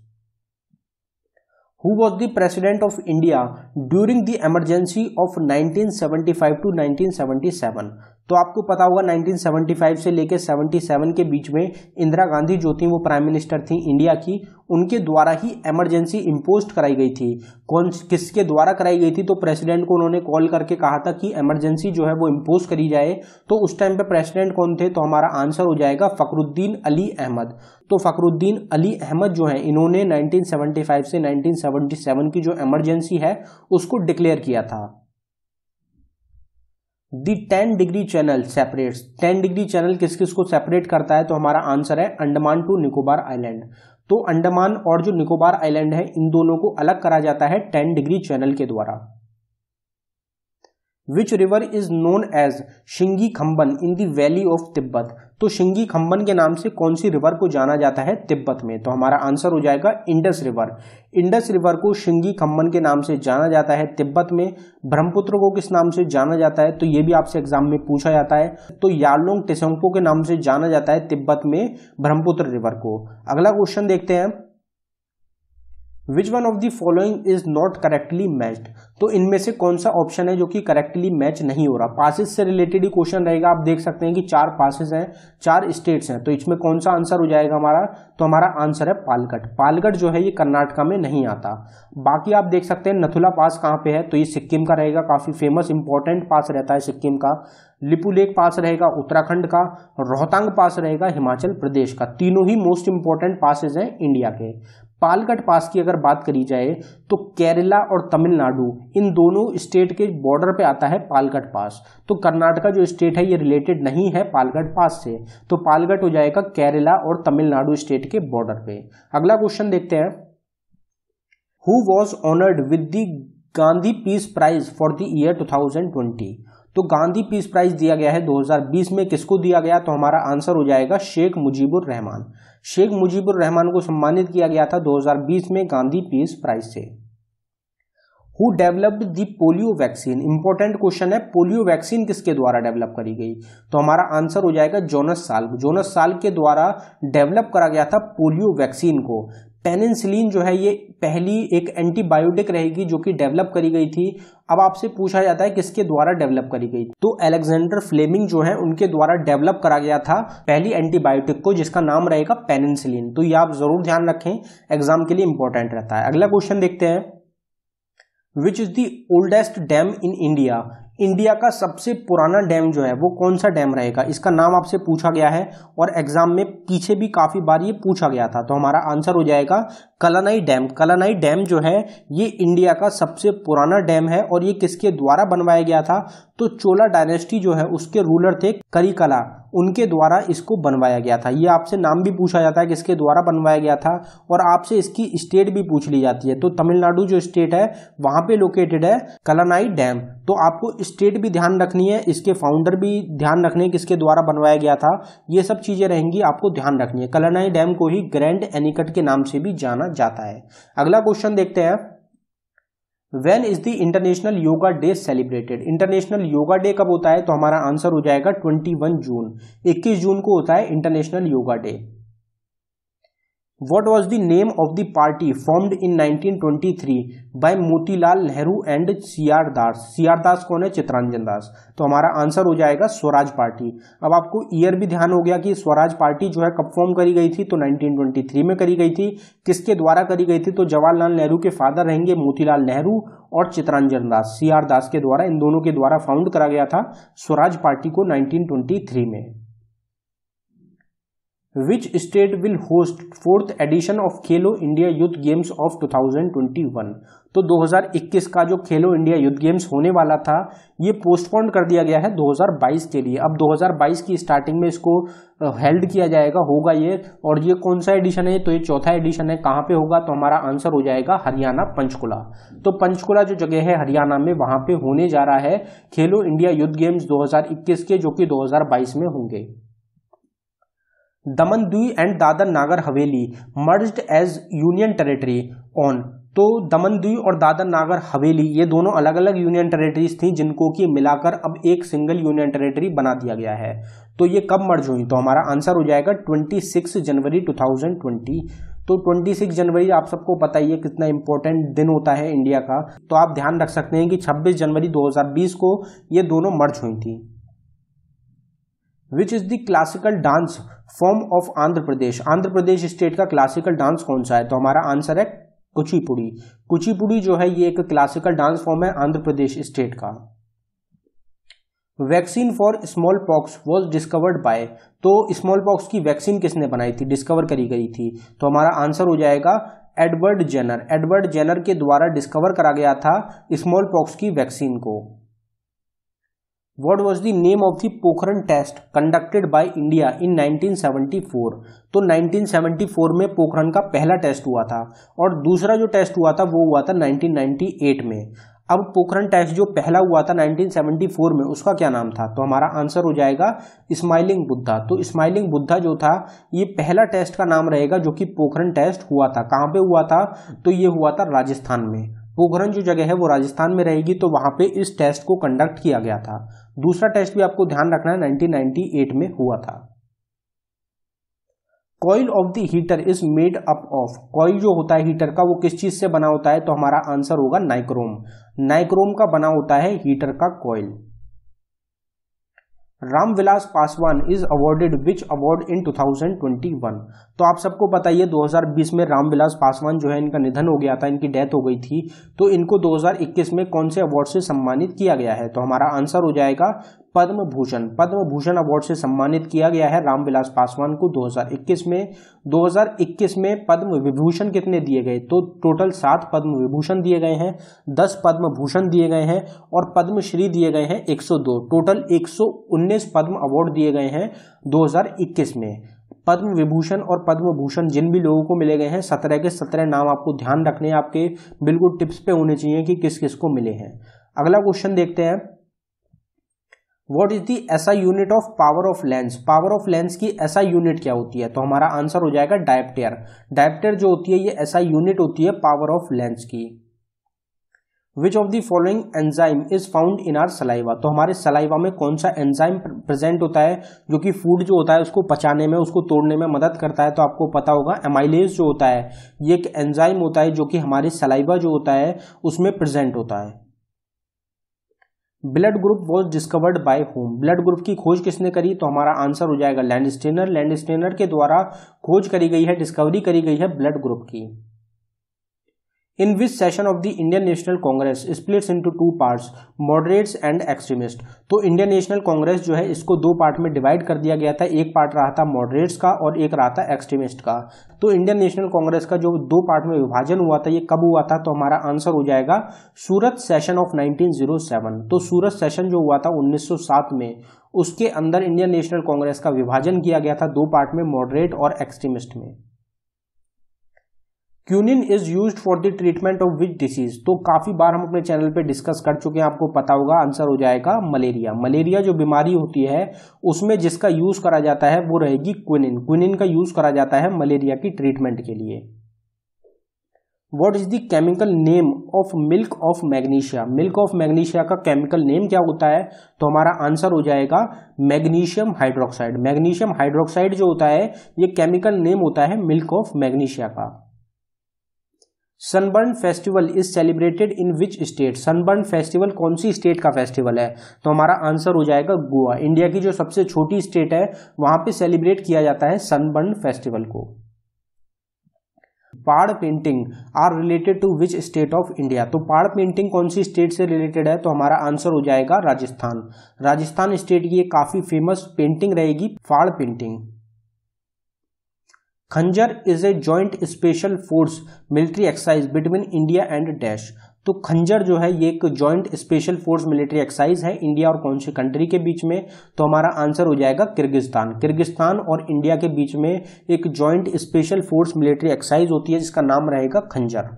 who was the president of India during the emergency of 1975 to seven तो आपको पता होगा 1975 से लेकर 77 के बीच में इंदिरा गांधी जो थी वो प्राइम मिनिस्टर थी इंडिया की उनके द्वारा ही इमरजेंसी इम्पोस्ट कराई गई थी कौन किसके द्वारा कराई गई थी तो प्रेसिडेंट को उन्होंने कॉल करके कहा था कि इमरजेंसी जो है वो इम्पोज करी जाए तो उस टाइम पे प्रेसिडेंट कौन थे तो हमारा आंसर हो जाएगा फकरुद्दीन अली अहमद तो फकरुद्दीन अली अहमद जो है इन्होंने नाइनटीन से नाइनटीन की जो इमरजेंसी है उसको डिक्लेयर किया था the ten degree channel separate ten degree channel किस किस को सेपरेट करता है तो हमारा आंसर है अंडमान टू निकोबार आइलैंड तो अंडमान और जो निकोबार आइलैंड है इन दोनों को अलग करा जाता है टेन डिग्री चैनल के द्वारा which river is known as Shingi Khamban in the valley of Tibet तो शिंगी खम्बन के नाम से कौन सी रिवर को जाना जाता है तिब्बत में तो हमारा आंसर हो जाएगा इंडस रिवर इंडस रिवर को शिंगी खम्बन के नाम से जाना जाता है तिब्बत में ब्रह्मपुत्र को किस नाम से जाना जाता है तो ये भी आपसे एग्जाम में पूछा जाता है तो यारलोंग टेसोंगपो के नाम से जाना जाता है तिब्बत में ब्रह्मपुत्र रिवर को अगला क्वेश्चन देखते हैं which one of the following is not correctly matched तो इनमें से कौन सा ऑप्शन है जो कि करेक्टली मैच नहीं हो रहा पासिस से रिलेटेड ही क्वेश्चन रहेगा आप देख सकते हैं कि चार पासिस हैं चार स्टेट्स हैं तो इसमें कौन सा आंसर हो जाएगा हमारा तो हमारा आंसर है पालगट पालगढ़ जो है ये कर्नाटका में नहीं आता बाकी आप देख सकते हैं नथुला पास कहाँ पे है तो ये सिक्किम का रहेगा काफ़ी फेमस इंपॉर्टेंट पास रहता है सिक्किम का लिपू लेक पास रहेगा उत्तराखंड का रोहतांग पास रहेगा हिमाचल प्रदेश का तीनों ही मोस्ट इंपॉर्टेंट पासेज हैं इंडिया के पालगट पास की अगर बात करी जाए तो केरला और तमिलनाडु इन दोनों स्टेट के बॉर्डर पे आता है पालकट पास तो कर्नाटका जो स्टेट है ये रिलेटेड नहीं है पालगट पास से तो पालगढ़ हो जाएगा केरला और तमिलनाडु स्टेट के बॉर्डर पे अगला क्वेश्चन देखते हैं who was honoured with the Gandhi peace prize for the year twenty तो गांधी पीस प्राइज दिया गया है 2020 में किसको दिया गया तो हमारा आंसर हो जाएगा शेख मुजीबुर रहमान शेख मुजीबुर रहमान को सम्मानित किया गया था 2020 में गांधी पीस प्राइज से who developed the polio vaccine important question है पोलियो वैक्सीन किसके द्वारा डेवलप करी गई तो हमारा आंसर हो जाएगा जोनस साल जोनस साल के द्वारा डेवलप करा गया था पोलियो वैक्सीन को पेनिसिलिन जो है ये पहली एक एंटीबायोटिक रहेगी जो कि डेवलप करी गई थी अब आपसे पूछा जाता है किसके द्वारा डेवलप करी गई तो एलेक्जेंडर फ्लेमिंग जो है उनके द्वारा डेवलप करा गया था पहली एंटीबायोटिक को जिसका नाम रहेगा पेनिसिलिन तो ये आप जरूर ध्यान रखें एग्जाम के लिए इंपॉर्टेंट रहता है अगला क्वेश्चन देखते हैं which is the oldest dam in India India का सबसे पुराना डैम जो है वो कौन सा डैम रहेगा इसका नाम आपसे पूछा गया है और एग्जाम में पीछे भी काफ़ी बार ये पूछा गया था तो हमारा आंसर हो जाएगा कलानाई डैम कलानाई डैम जो है ये इंडिया का सबसे पुराना डैम है और ये किसके द्वारा बनवाया गया था तो चोला डायनेस्टी जो है उसके रूलर थे करिकला उनके द्वारा इसको बनवाया गया था ये आपसे नाम भी पूछा जाता है कि इसके द्वारा बनवाया गया था और आपसे इसकी स्टेट भी पूछ ली जाती है तो तमिलनाडु जो स्टेट है वहाँ पे लोकेटेड है कलानाई डैम तो आपको स्टेट भी ध्यान रखनी है इसके फाउंडर भी ध्यान रखने हैं किसके द्वारा बनवाया गया था ये सब चीज़ें रहेंगी आपको ध्यान रखनी है कलानाई डैम को ही ग्रैंड एनिकट के नाम से भी जाना जाता है अगला क्वेश्चन देखते हैं when is the international yoga day celebrated international yoga day कब होता है तो हमारा आंसर हो जाएगा 21 जून 21 जून को होता है international yoga day what was the name of the party formed in 1923 by Motilal Nehru and C R Das C R Das कौन है चित्रांजन दास तो हमारा आंसर हो जाएगा स्वराज पार्टी अब आपको ईयर भी ध्यान हो गया कि स्वराज पार्टी जो है कब फॉर्म करी गई थी तो नाइनटीन ट्वेंटी थ्री में करी गई थी किसके द्वारा करी गई थी तो जवाहरलाल नेहरू के फादर रहेंगे मोतीलाल नेहरू और चित्रांजन दास सी आर दास के द्वारा इन दोनों के द्वारा फाउंड करा गया था स्वराज पार्टी को नाइनटीन ट्वेंटी थ्री में which state will host fourth edition of Khelo India youth games of 2021 तो 2021 का जो खेलो इंडिया यूथ गेम्स होने वाला था ये पोस्टपोन कर दिया गया है 2022 के लिए अब 2022 की स्टार्टिंग में इसको हेल्ड किया जाएगा होगा ये और ये कौन सा एडिशन है तो ये चौथा एडिशन है कहाँ पे होगा तो हमारा आंसर हो जाएगा हरियाणा पंचकुला तो पंचकुला जो जगह है हरियाणा में वहाँ पे होने जा रहा है खेलो इंडिया यूथ गेम्स 2021 के जो कि 2022 में होंगे दमन दुई and Dadra Nagar Haveli merged as union territory on तो दमन दुई और दादर नागर हवेली ये दोनों अलग अलग यूनियन टेरेटरीज थी जिनको कि मिलाकर अब एक सिंगल यूनियन टेरेटरी बना दिया गया है तो ये कब मर्ज हुई तो हमारा आंसर हो जाएगा 26 जनवरी 2020 तो 26 जनवरी आप सबको पता ही है कितना इंपॉर्टेंट दिन होता है इंडिया का तो आप ध्यान रख सकते हैं कि 26 जनवरी 2020 को ये दोनों मर्ज हुई थी which is the classical dance form of Andhra Pradesh Andhra Pradesh state का क्लासिकल डांस कौन सा है तो हमारा आंसर है कुचिपुड़ी कुचिपुड़ी जो है ये एक क्लासिकल डांस फॉर्म है आंध्र प्रदेश स्टेट का vaccine for small pox was discovered by तो स्मॉल पॉक्स की वैक्सीन किसने बनाई थी डिस्कवर करी गई थी तो हमारा आंसर हो जाएगा एडवर्ड जेनर एडवर्ड जेनर के द्वारा डिस्कवर करा गया था स्मॉल पॉक्स की वैक्सीन को what was the name of the Pokhran test conducted by India in 1974 तो 1974 में पोखरण का पहला टेस्ट हुआ था और दूसरा जो टेस्ट हुआ था वो हुआ था 1998 में अब पोखरण टेस्ट जो पहला हुआ था 1974 में उसका क्या नाम था तो हमारा आंसर हो जाएगा स्माइलिंग बुद्धा तो स्माइलिंग बुद्धा जो था ये पहला टेस्ट का नाम रहेगा जो कि पोखरण टेस्ट हुआ था कहाँ पे हुआ था तो ये हुआ था राजस्थान में पोखरण जो जगह है वो राजस्थान में रहेगी तो वहाँ पे इस टेस्ट को कंडक्ट किया गया था दूसरा टेस्ट भी आपको ध्यान रखना है 1998 में हुआ था coil of the heater is made up of coil जो होता है हीटर का वो किस चीज से बना होता है तो हमारा आंसर होगा नाइक्रोम नाइक्रोम का बना होता है हीटर का coil Ram Vilas Paswan is awarded which award in 2021 तो आप सबको बताइए 2020 में राम विलास पासवान जो है इनका निधन हो गया था इनकी डेथ हो गई थी तो इनको 2021 में कौन से अवार्ड से सम्मानित किया गया है तो हमारा आंसर हो जाएगा पद्म भूषण पद्म भूषण अवार्ड से सम्मानित किया गया है रामविलास पासवान को 2021 में 2021 में पद्म विभूषण कितने दिए गए तो टोटल सात पद्म विभूषण दिए गए हैं दस पद्म भूषण दिए गए हैं और पद्मश्री दिए गए हैं 102 टोटल 119 पद्म अवार्ड दिए गए हैं 2021 में पद्म विभूषण और पद्म भूषण जिन भी लोगों को मिले गए हैं सत्रह के सत्रह नाम आपको ध्यान रखने आपके बिल्कुल टिप्स पे होने चाहिए कि किस किस को मिले हैं अगला क्वेश्चन देखते हैं what is the SI unit of power of lens power of lens की ऐसा यूनिट क्या होती है तो हमारा आंसर हो जाएगा डायप्टेयर डायप्टेयर जो होती है ये ऐसा यूनिट होती है पावर ऑफ लेंस की which of the following enzyme is found in our saliva तो हमारे सलाइवा में कौन सा एंजाइम प्रेजेंट होता है जो कि फूड जो होता है उसको पचाने में उसको तोड़ने में मदद करता है तो आपको पता होगा एमाइलेज जो होता है ये एक एंजाइम होता है जो कि हमारे सलाइवा जो होता है उसमें प्रेजेंट होता है blood group was discovered by whom blood group की खोज किसने करी तो हमारा आंसर हो जाएगा लैंडस्टेनर लैंडस्टेनर के द्वारा खोज करी गई है डिस्कवरी करी गई है ब्लड ग्रुप की in which session of the Indian national congress splits into two parts moderates and extremist तो इंडियन नेशनल कांग्रेस जो है इसको दो पार्ट में डिवाइड कर दिया गया था एक पार्ट रहा था मॉडरेट्स का और एक रहा था एक्सट्रीमिस्ट का तो इंडियन नेशनल कांग्रेस का जो दो पार्ट में विभाजन हुआ था ये कब हुआ था तो हमारा आंसर हो जाएगा सूरत सेशन ऑफ 1907 तो सूरत सेशन जो हुआ था 1907 में उसके अंदर इंडियन नेशनल कांग्रेस का विभाजन किया गया था दो पार्ट में मॉडरेट और एक्सट्रीमिस्ट में quinine is use for the treatment of which disease तो काफी बार हम अपने चैनल पे डिस्कस कर चुके हैं आपको पता होगा आंसर हो जाएगा मलेरिया मलेरिया जो बीमारी होती है उसमें जिसका यूज करा जाता है वो रहेगी क्विनिन क्विनिन का यूज करा जाता है मलेरिया की ट्रीटमेंट के लिए what is the chemical name of milk of magnesia milk of magnesia का केमिकल नेम क्या होता है तो हमारा आंसर हो जाएगा मैग्नीशियम हाइड्रोक्साइड मैग्नीशियम हाइड्रोक्साइड जो होता है ये केमिकल नेम होता है मिल्क ऑफ मैग्नीशिया का sunburn festival is celebrated in which state sunburn festival कौन सी स्टेट का फेस्टिवल है तो हमारा आंसर हो जाएगा गोवा इंडिया की जो सबसे छोटी स्टेट है वहां पे सेलिब्रेट किया जाता है सनबर्न फेस्टिवल को Pahari painting are related to which state of India तो पहाड़ पेंटिंग कौन सी स्टेट से रिलेटेड है तो हमारा आंसर हो जाएगा राजस्थान राजस्थान स्टेट की काफ़ी फेमस पेंटिंग रहेगी Pahari painting Khanjar is a joint special force military exercise between India and dash तो खंजर जो है ये एक joint special force military exercise है इंडिया और कौन सी कंट्री के बीच में तो हमारा आंसर हो जाएगा किर्गिस्तान किर्गिस्तान और इंडिया के बीच में एक joint special force military exercise होती है जिसका नाम रहेगा Khanjar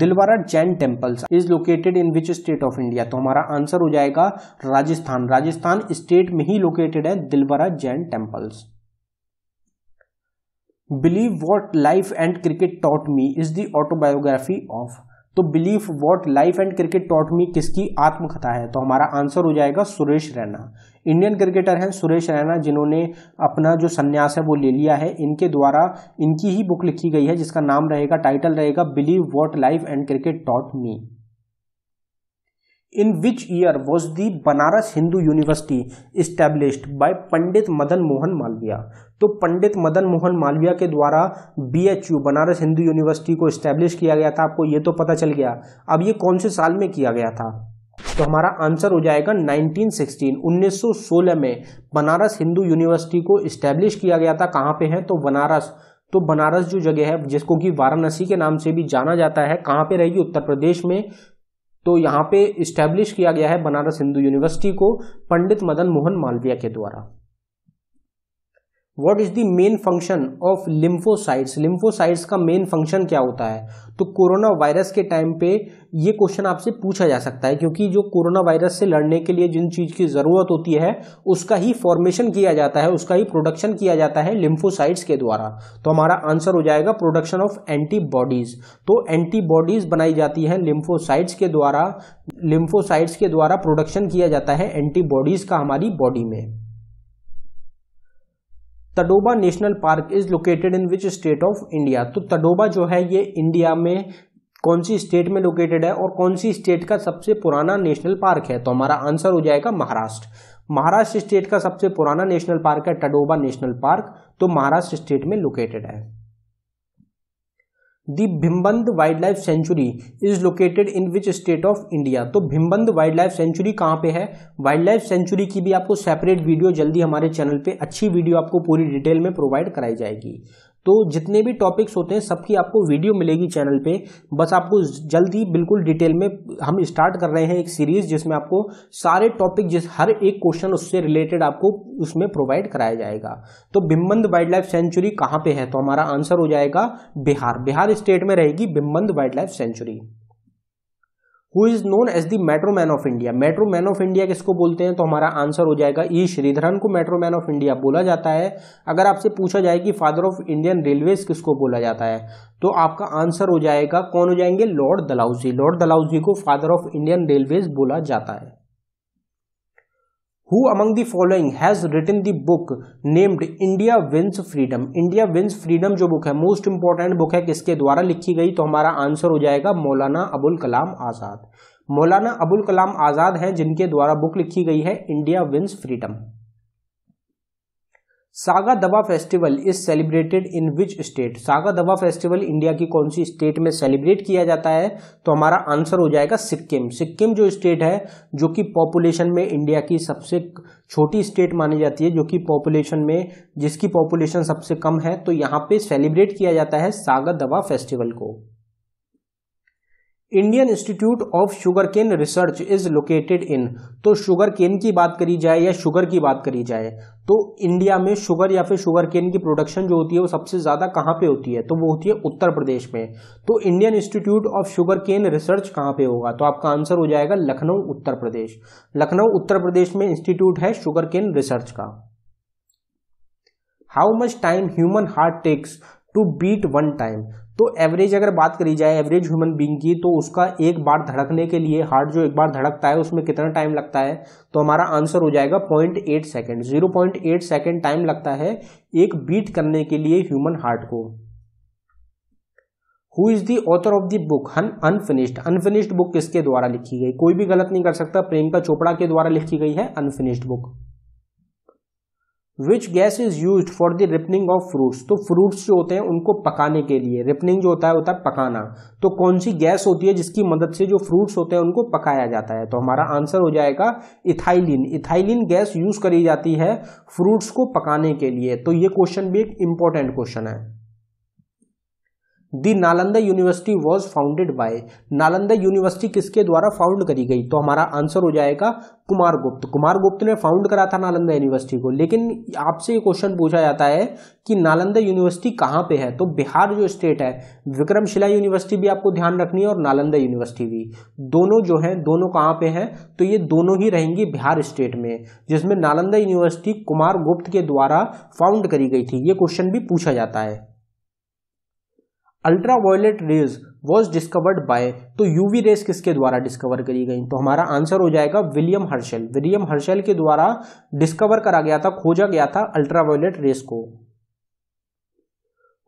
Dilwara Jain temples is located in which state of India तो हमारा आंसर हो जाएगा राजस्थान राजस्थान स्टेट में ही लोकेटेड है Dilwara Jain temples believe what life and cricket taught me is the autobiography of तो believe what life and cricket taught me किसकी आत्मकथा है तो हमारा आंसर हो जाएगा सुरेश रैना इंडियन क्रिकेटर हैं सुरेश रैना जिन्होंने अपना जो संन्यास है वो ले लिया है इनके द्वारा इनकी ही बुक लिखी गई है जिसका नाम रहेगा टाइटल रहेगा believe what life and cricket taught me in which year was the Banaras Hindu university established by Pandit Madan Mohan Malaviya तो पंडित मदन मोहन मालविया के द्वारा B H U Banaras Hindu university को स्टैब्लिश किया गया था आपको ये तो पता चल गया अब ये कौन से साल में किया गया था तो हमारा आंसर हो जाएगा 1916 1916 में बनारस हिंदू यूनिवर्सिटी को इस्टेब्लिश किया गया था कहाँ पे है तो बनारस तो बनारस जो जगह है जिसको कि वाराणसी के नाम से भी जाना जाता है कहाँ पे रहेगी उत्तर प्रदेश में तो यहाँ पे इस्टेब्लिश किया गया है बनारस हिंदू यूनिवर्सिटी को पंडित मदन मोहन मालवीय के द्वारा what is the main function of lymphocytes lymphocytes का मेन फंक्शन क्या होता है तो कोरोना वायरस के टाइम पे ये क्वेश्चन आपसे पूछा जा सकता है क्योंकि जो कोरोना वायरस से लड़ने के लिए जिन चीज़ की ज़रूरत होती है उसका ही फॉर्मेशन किया जाता है उसका ही प्रोडक्शन किया जाता है लिम्फोसाइट्स के द्वारा तो हमारा आंसर हो जाएगा प्रोडक्शन ऑफ एंटीबॉडीज़ तो एंटीबॉडीज़ बनाई जाती है लिम्फोसाइट्स के द्वारा लिम्फोसाइट्स के द्वारा प्रोडक्शन किया जाता है एंटीबॉडीज़ का हमारी बॉडी में Tadoba national park is located in which state of India तो तडोबा जो है ये इंडिया में कौन सी स्टेट में लोकेटेड है और कौन सी स्टेट का सबसे पुराना नेशनल पार्क है तो हमारा आंसर हो जाएगा महाराष्ट्र महाराष्ट्र स्टेट का सबसे पुराना नेशनल पार्क है टडोबा नेशनल पार्क तो महाराष्ट्र स्टेट में लोकेटेड है the Bhimbandh wild life sanctuary is located in which state of India तो भिम्बंद वाइल्ड लाइफ सेंचुरी कहाँ पे है वाइल्ड लाइफ सेंचुरी की भी आपको सेपरेट वीडियो जल्दी हमारे चैनल पे अच्छी वीडियो आपको पूरी डिटेल में प्रोवाइड कराई जाएगी तो जितने भी टॉपिक्स होते हैं सबकी आपको वीडियो मिलेगी चैनल पे बस आपको जल्द ही बिल्कुल डिटेल में हम स्टार्ट कर रहे हैं एक सीरीज जिसमें आपको सारे टॉपिक जिस हर एक क्वेश्चन उससे रिलेटेड आपको उसमें प्रोवाइड कराया जाएगा तो बिम्बंद वाइल्ड लाइफ सेंचुरी कहाँ पे है तो हमारा आंसर हो जाएगा बिहार बिहार स्टेट में रहेगी Bhimbandh wild life sanctuary who is known as the metro man of India metro man of India किसको बोलते हैं तो हमारा आंसर हो जाएगा ई e. श्रीधरन को मेट्रो मैन ऑफ इंडिया बोला जाता है अगर आपसे पूछा जाए कि फादर ऑफ इंडियन रेलवेज किसको बोला जाता है तो आपका आंसर हो जाएगा कौन हो जाएंगे लॉर्ड दलाउजी लॉर्ड दलाउजी को फादर ऑफ इंडियन रेलवेज बोला जाता है who among the following has written the book named India wins freedom India wins freedom जो बुक है मोस्ट इंपॉर्टेंट बुक है किसके द्वारा लिखी गई तो हमारा आंसर हो जाएगा मौलाना अबुल कलाम आज़ाद मौलाना अबुल कलाम आज़ाद हैं जिनके द्वारा बुक लिखी गई है India wins freedom Saga Dawa festival is celebrated in which state Saga Dawa festival India की कौन सी स्टेट में सेलिब्रेट किया जाता है तो हमारा आंसर हो जाएगा सिक्किम सिक्किम जो स्टेट है जो कि पॉपुलेशन में इंडिया की सबसे छोटी स्टेट मानी जाती है जो कि पॉपुलेशन में जिसकी पॉपुलेशन सबसे कम है तो यहाँ पे सेलिब्रेट किया जाता है सागा दबा फेस्टिवल को Indian institute of sugar cane research is located in तो शुगर केन की बात करी जाए या शुगर की बात करी जाए तो इंडिया में शुगर या फिर शुगर केन की प्रोडक्शन जो होती है वो सबसे ज़्यादा कहाँ पे होती है तो वो होती है उत्तर प्रदेश में तो Indian institute of sugar cane research कहाँ पे होगा तो आपका आंसर हो जाएगा लखनऊ उत्तर प्रदेश लखनऊ उत्तर प्रदेश में इंस्टीट्यूट है शुगर केन रिसर्च का how much time human heart takes to beat one time तो एवरेज अगर बात करी जाए एवरेज ह्यूमन बींग की तो उसका एक बार धड़कने के लिए हार्ट जो एक बार धड़कता है उसमें कितना टाइम लगता है तो हमारा आंसर हो जाएगा point eight second zero point eight second time लगता है एक बीट करने के लिए ह्यूमन हार्ट को who is the author of the book हन अनफिनिश्ड अनफिनिश्ड बुक किसके द्वारा लिखी गई कोई भी गलत नहीं कर सकता प्रियंका चोपड़ा के द्वारा लिखी गई है unfinished book which gas is use for the ripening of fruits तो फ्रूट्स जो होते हैं उनको पकाने के लिए रिपनिंग जो होता है होता है पकाना तो कौन सी गैस होती है जिसकी मदद से जो फ्रूट्स होते हैं उनको पकाया जाता है तो हमारा आंसर हो जाएगा इथाइलिन इथाइलिन गैस यूज करी जाती है फ्रूट्स को पकाने के लिए तो ये क्वेश्चन भी एक इंपॉर्टेंट क्वेश्चन है the Nalanda university was founded by Nalanda university किसके द्वारा फाउंड करी गई तो हमारा आंसर हो जाएगा कुमार गुप्त कुमार गुप्त ने फाउंड करा था नालंदा यूनिवर्सिटी को लेकिन आपसे ये क्वेश्चन पूछा जाता है कि नालंदा यूनिवर्सिटी कहाँ पे है तो बिहार जो स्टेट है विक्रमशिला यूनिवर्सिटी भी आपको ध्यान रखनी है और नालंदा यूनिवर्सिटी भी दोनों जो है दोनों कहाँ पे हैं तो ये दोनों ही रहेंगी बिहार स्टेट में जिसमें नालंदा यूनिवर्सिटी कुमार गुप्त के द्वारा फाउंड करी गई थी ये क्वेश्चन भी पूछा जाता है ultraviolet rays was discovered by तो यूवी रेस किसके द्वारा डिस्कवर करी गई तो हमारा आंसर हो जाएगा विलियम हर्शल विलियम हर्शल के द्वारा डिस्कवर करा गया था खोजा गया था अल्ट्रावायलेट रेस को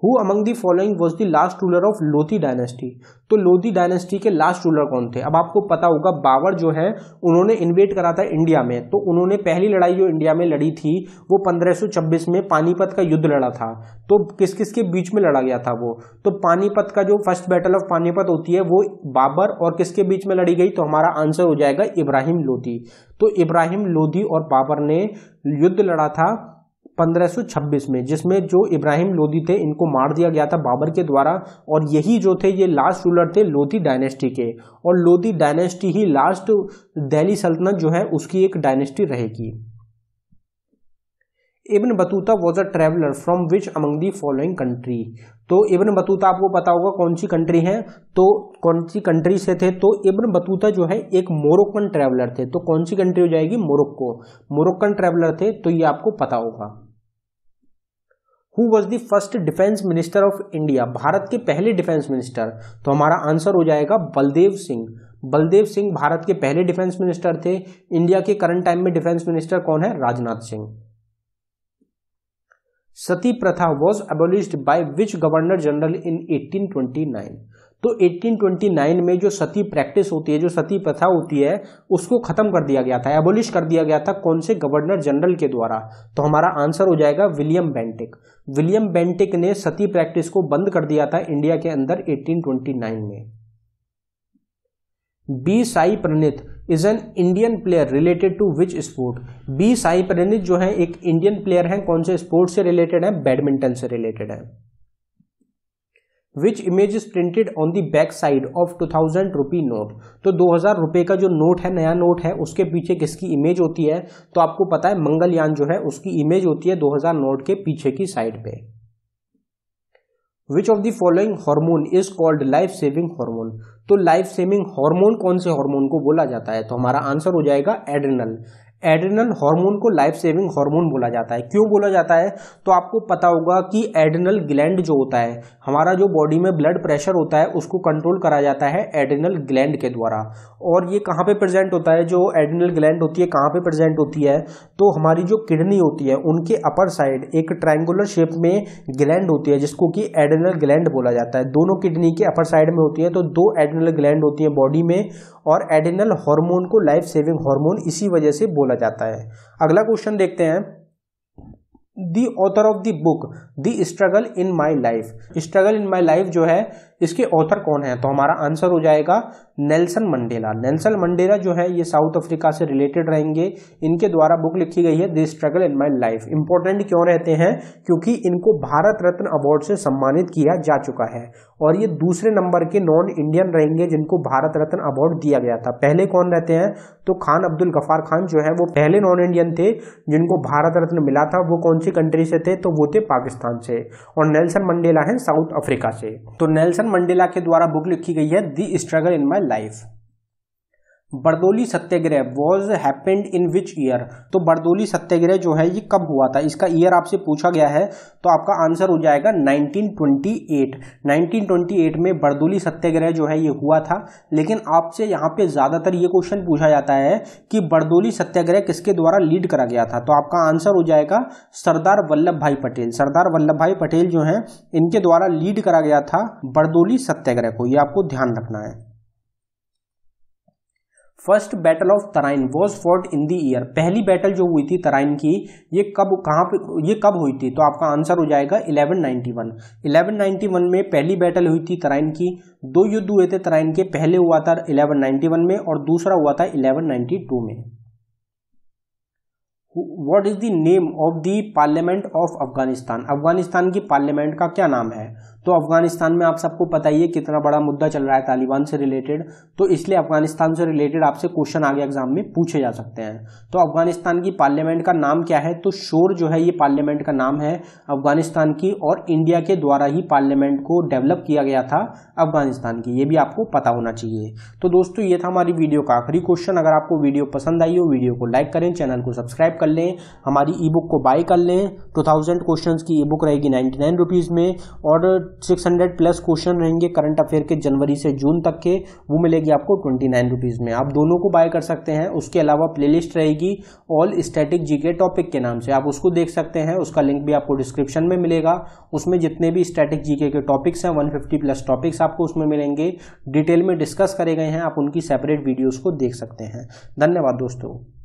who among the following was the last ruler of Lodhi dynasty तो लोधी डायनेस्टी के लास्ट रूलर कौन थे अब आपको पता होगा बाबर जो है उन्होंने इन्वेट करा था इंडिया में तो उन्होंने पहली लड़ाई जो इंडिया में लड़ी थी वो 1526 में पानीपत का युद्ध लड़ा था तो किस किस के बीच में लड़ा गया था वो तो पानीपत का जो फर्स्ट बैटल ऑफ पानीपत होती है वो बाबर और किसके बीच में लड़ी गई तो हमारा आंसर हो जाएगा इब्राहिम लोधी तो इब्राहिम लोधी और बाबर ने युद्ध लड़ा था 1526 में जिसमें जो इब्राहिम लोदी थे इनको मार दिया गया था बाबर के द्वारा और यही जो थे ये लास्ट रूलर थे लोधी डायनेस्टी के और लोधी डायनेस्टी ही लास्ट दिल्ली सल्तनत जो है उसकी एक डायनेस्टी रहेगी Ibn Battuta was a traveller from which among the following country तो इब्न बतूता आपको पता होगा कौन सी कंट्री है तो कौन सी कंट्री से थे तो इब्न बतूता जो है एक मोरक्कन ट्रेवलर थे तो कौन सी कंट्री हो जाएगी मोरक्को मोरक्कन ट्रेवलर थे तो ये आपको पता होगा who was the first defence minister of India Bharat के पहले डिफेंस मिनिस्टर तो हमारा आंसर हो जाएगा बलदेव सिंह बलदेव सिंह भारत के पहले डिफेंस मिनिस्टर थे इंडिया के करंट टाइम में डिफेंस मिनिस्टर कौन है राजनाथ सिंह सती प्रथा was abolished by which governor general in 1829 तो 1829 में जो सती प्रैक्टिस होती है जो सती प्रथा होती है उसको खत्म कर दिया गया था एबोलिश कर दिया गया था कौन से गवर्नर जनरल के द्वारा तो हमारा आंसर हो जाएगा विलियम बेंटिक विलियम बेंटिक ने सती प्रैक्टिस को बंद कर दिया था इंडिया के अंदर 1829 में B Sai Praneeth is an Indian player related to which sport B Sai Praneeth जो है एक इंडियन प्लेयर है कौन से स्पोर्ट से रिलेटेड है बैडमिंटन से रिलेटेड है which image is printed on the back side of two thousand rupee note तो दो हज़ार रुपए का जो नोट है नया नोट है उसके पीछे किसकी इमेज होती है तो आपको पता है मंगलयान जो है उसकी इमेज होती है दो हज़ार नोट के पीछे की साइड पे which of the following hormone is called life saving hormone तो लाइफ सेविंग हॉर्मोन कौन से हॉर्मोन को बोला जाता है तो हमारा आंसर हो जाएगा एडनल एडेनल हार्मोन को लाइफ सेविंग हार्मोन बोला जाता है क्यों बोला जाता है तो आपको पता होगा कि एड्रिनल ग्लैंड जो होता है हमारा जो बॉडी में ब्लड प्रेशर होता है उसको कंट्रोल करा जाता है एडेनल ग्लैंड के द्वारा और ये कहाँ पे प्रेजेंट होता है जो एड्रिनल ग्लैंड होती है कहाँ पे प्रेजेंट होती है तो हमारी जो किडनी होती है उनके अपर साइड एक ट्राइंगुलर शेप में ग्लैंड होती है जिसको कि एडेनल ग्लैंड बोला जाता है दोनों किडनी के अपर साइड में होती है तो दो एड्रिनल ग्लैंड होती है बॉडी में और एडेनल हार्मोन को लाइफ सेविंग हार्मोन इसी वजह से बोला बोला जाता है अगला क्वेश्चन देखते हैं the author of the book the struggle in my life struggle in my life जो है इसके ऑथर कौन है तो हमारा आंसर हो जाएगा नेल्सन मंडेला नेल्सन मंडेला जो है ये साउथ अफ्रीका से रिलेटेड रहेंगे इनके द्वारा बुक लिखी गई है this struggle in my life important क्यों रहते हैं क्योंकि इनको भारत रत्न अवार्ड से सम्मानित किया जा चुका है और ये दूसरे नंबर के नॉन इंडियन रहेंगे जिनको भारत रत्न अवार्ड दिया गया था पहले कौन रहते हैं तो खान अब्दुल गफार खान जो है वो पहले नॉन इंडियन थे जिनको भारत रत्न मिला था वो कौन सी कंट्री से थे तो वो थे पाकिस्तान से और नेल्सन मंडेला है साउथ अफ्रीका से तो नेल्सन मंडेला के द्वारा बुक लिखी गई है the struggle in my life Bardoli Satyagraha was happened in which year तो बरदोली सत्याग्रह जो है ये कब हुआ था इसका ईयर आपसे पूछा गया है तो आपका आंसर हो जाएगा 1928 1928 में बरदोली सत्याग्रह जो है ये हुआ था लेकिन आपसे यहाँ पे ज़्यादातर ये क्वेश्चन पूछा जाता है कि बरदोली सत्याग्रह किसके द्वारा लीड करा गया था तो आपका आंसर हो जाएगा सरदार वल्लभ भाई पटेल सरदार वल्लभ भाई पटेल जो हैं इनके द्वारा लीड करा गया था बरदोली सत्याग्रह को ये आपको ध्यान रखना है first battle of Tarain was fought in the year पहली बैटल जो हुई थी तराइन की ये कब कहाँ पे ये कब हुई थी तो आपका आंसर हो जाएगा 1191 1191 में पहली बैटल हुई थी तराइन की दो युद्ध हुए थे तराइन के पहले हुआ था 1191 में और दूसरा हुआ था 1192 में what is the name of the parliament of Afghanistan Afghanistan की पार्लियामेंट का क्या नाम है तो अफगानिस्तान में आप सबको पता ही है कितना बड़ा मुद्दा चल रहा है तालिबान से रिलेटेड तो इसलिए अफगानिस्तान से रिलेटेड आपसे क्वेश्चन आगे एग्जाम में पूछे जा सकते हैं तो अफगानिस्तान की पार्लियामेंट का नाम क्या है तो शोर जो है ये पार्लियामेंट का नाम है अफगानिस्तान की और इंडिया के द्वारा ही पार्लियामेंट को डेवलप किया गया था अफगानिस्तान की ये भी आपको पता होना चाहिए तो दोस्तों ये था हमारी वीडियो का आखिरी क्वेश्चन अगर आपको वीडियो पसंद आई हो वीडियो को लाइक करें चैनल को सब्सक्राइब कर लें हमारी ई बुक को बाय कर लें टू थाउजेंड क्वेश्चन की ई बुक रहेगी नाइन्टी नाइन रुपीज़ में और 600 प्लस क्वेश्चन रहेंगे करंट अफेयर के जनवरी से जून तक के वो मिलेगी आपको ट्वेंटी नाइन रुपीज़ में आप दोनों को बाय कर सकते हैं उसके अलावा प्लेलिस्ट रहेगी ऑल स्टैटिक जी के टॉपिक के नाम से आप उसको देख सकते हैं उसका लिंक भी आपको डिस्क्रिप्शन में मिलेगा उसमें जितने भी स्टैटिक जीके के टॉपिक्स हैं फिफ्टी प्लस टॉपिक्स आपको उसमें मिलेंगे डिटेल में डिस्कस करे गए हैं आप उनकी सेपरेट वीडियोज़ को देख सकते हैं धन्यवाद दोस्तों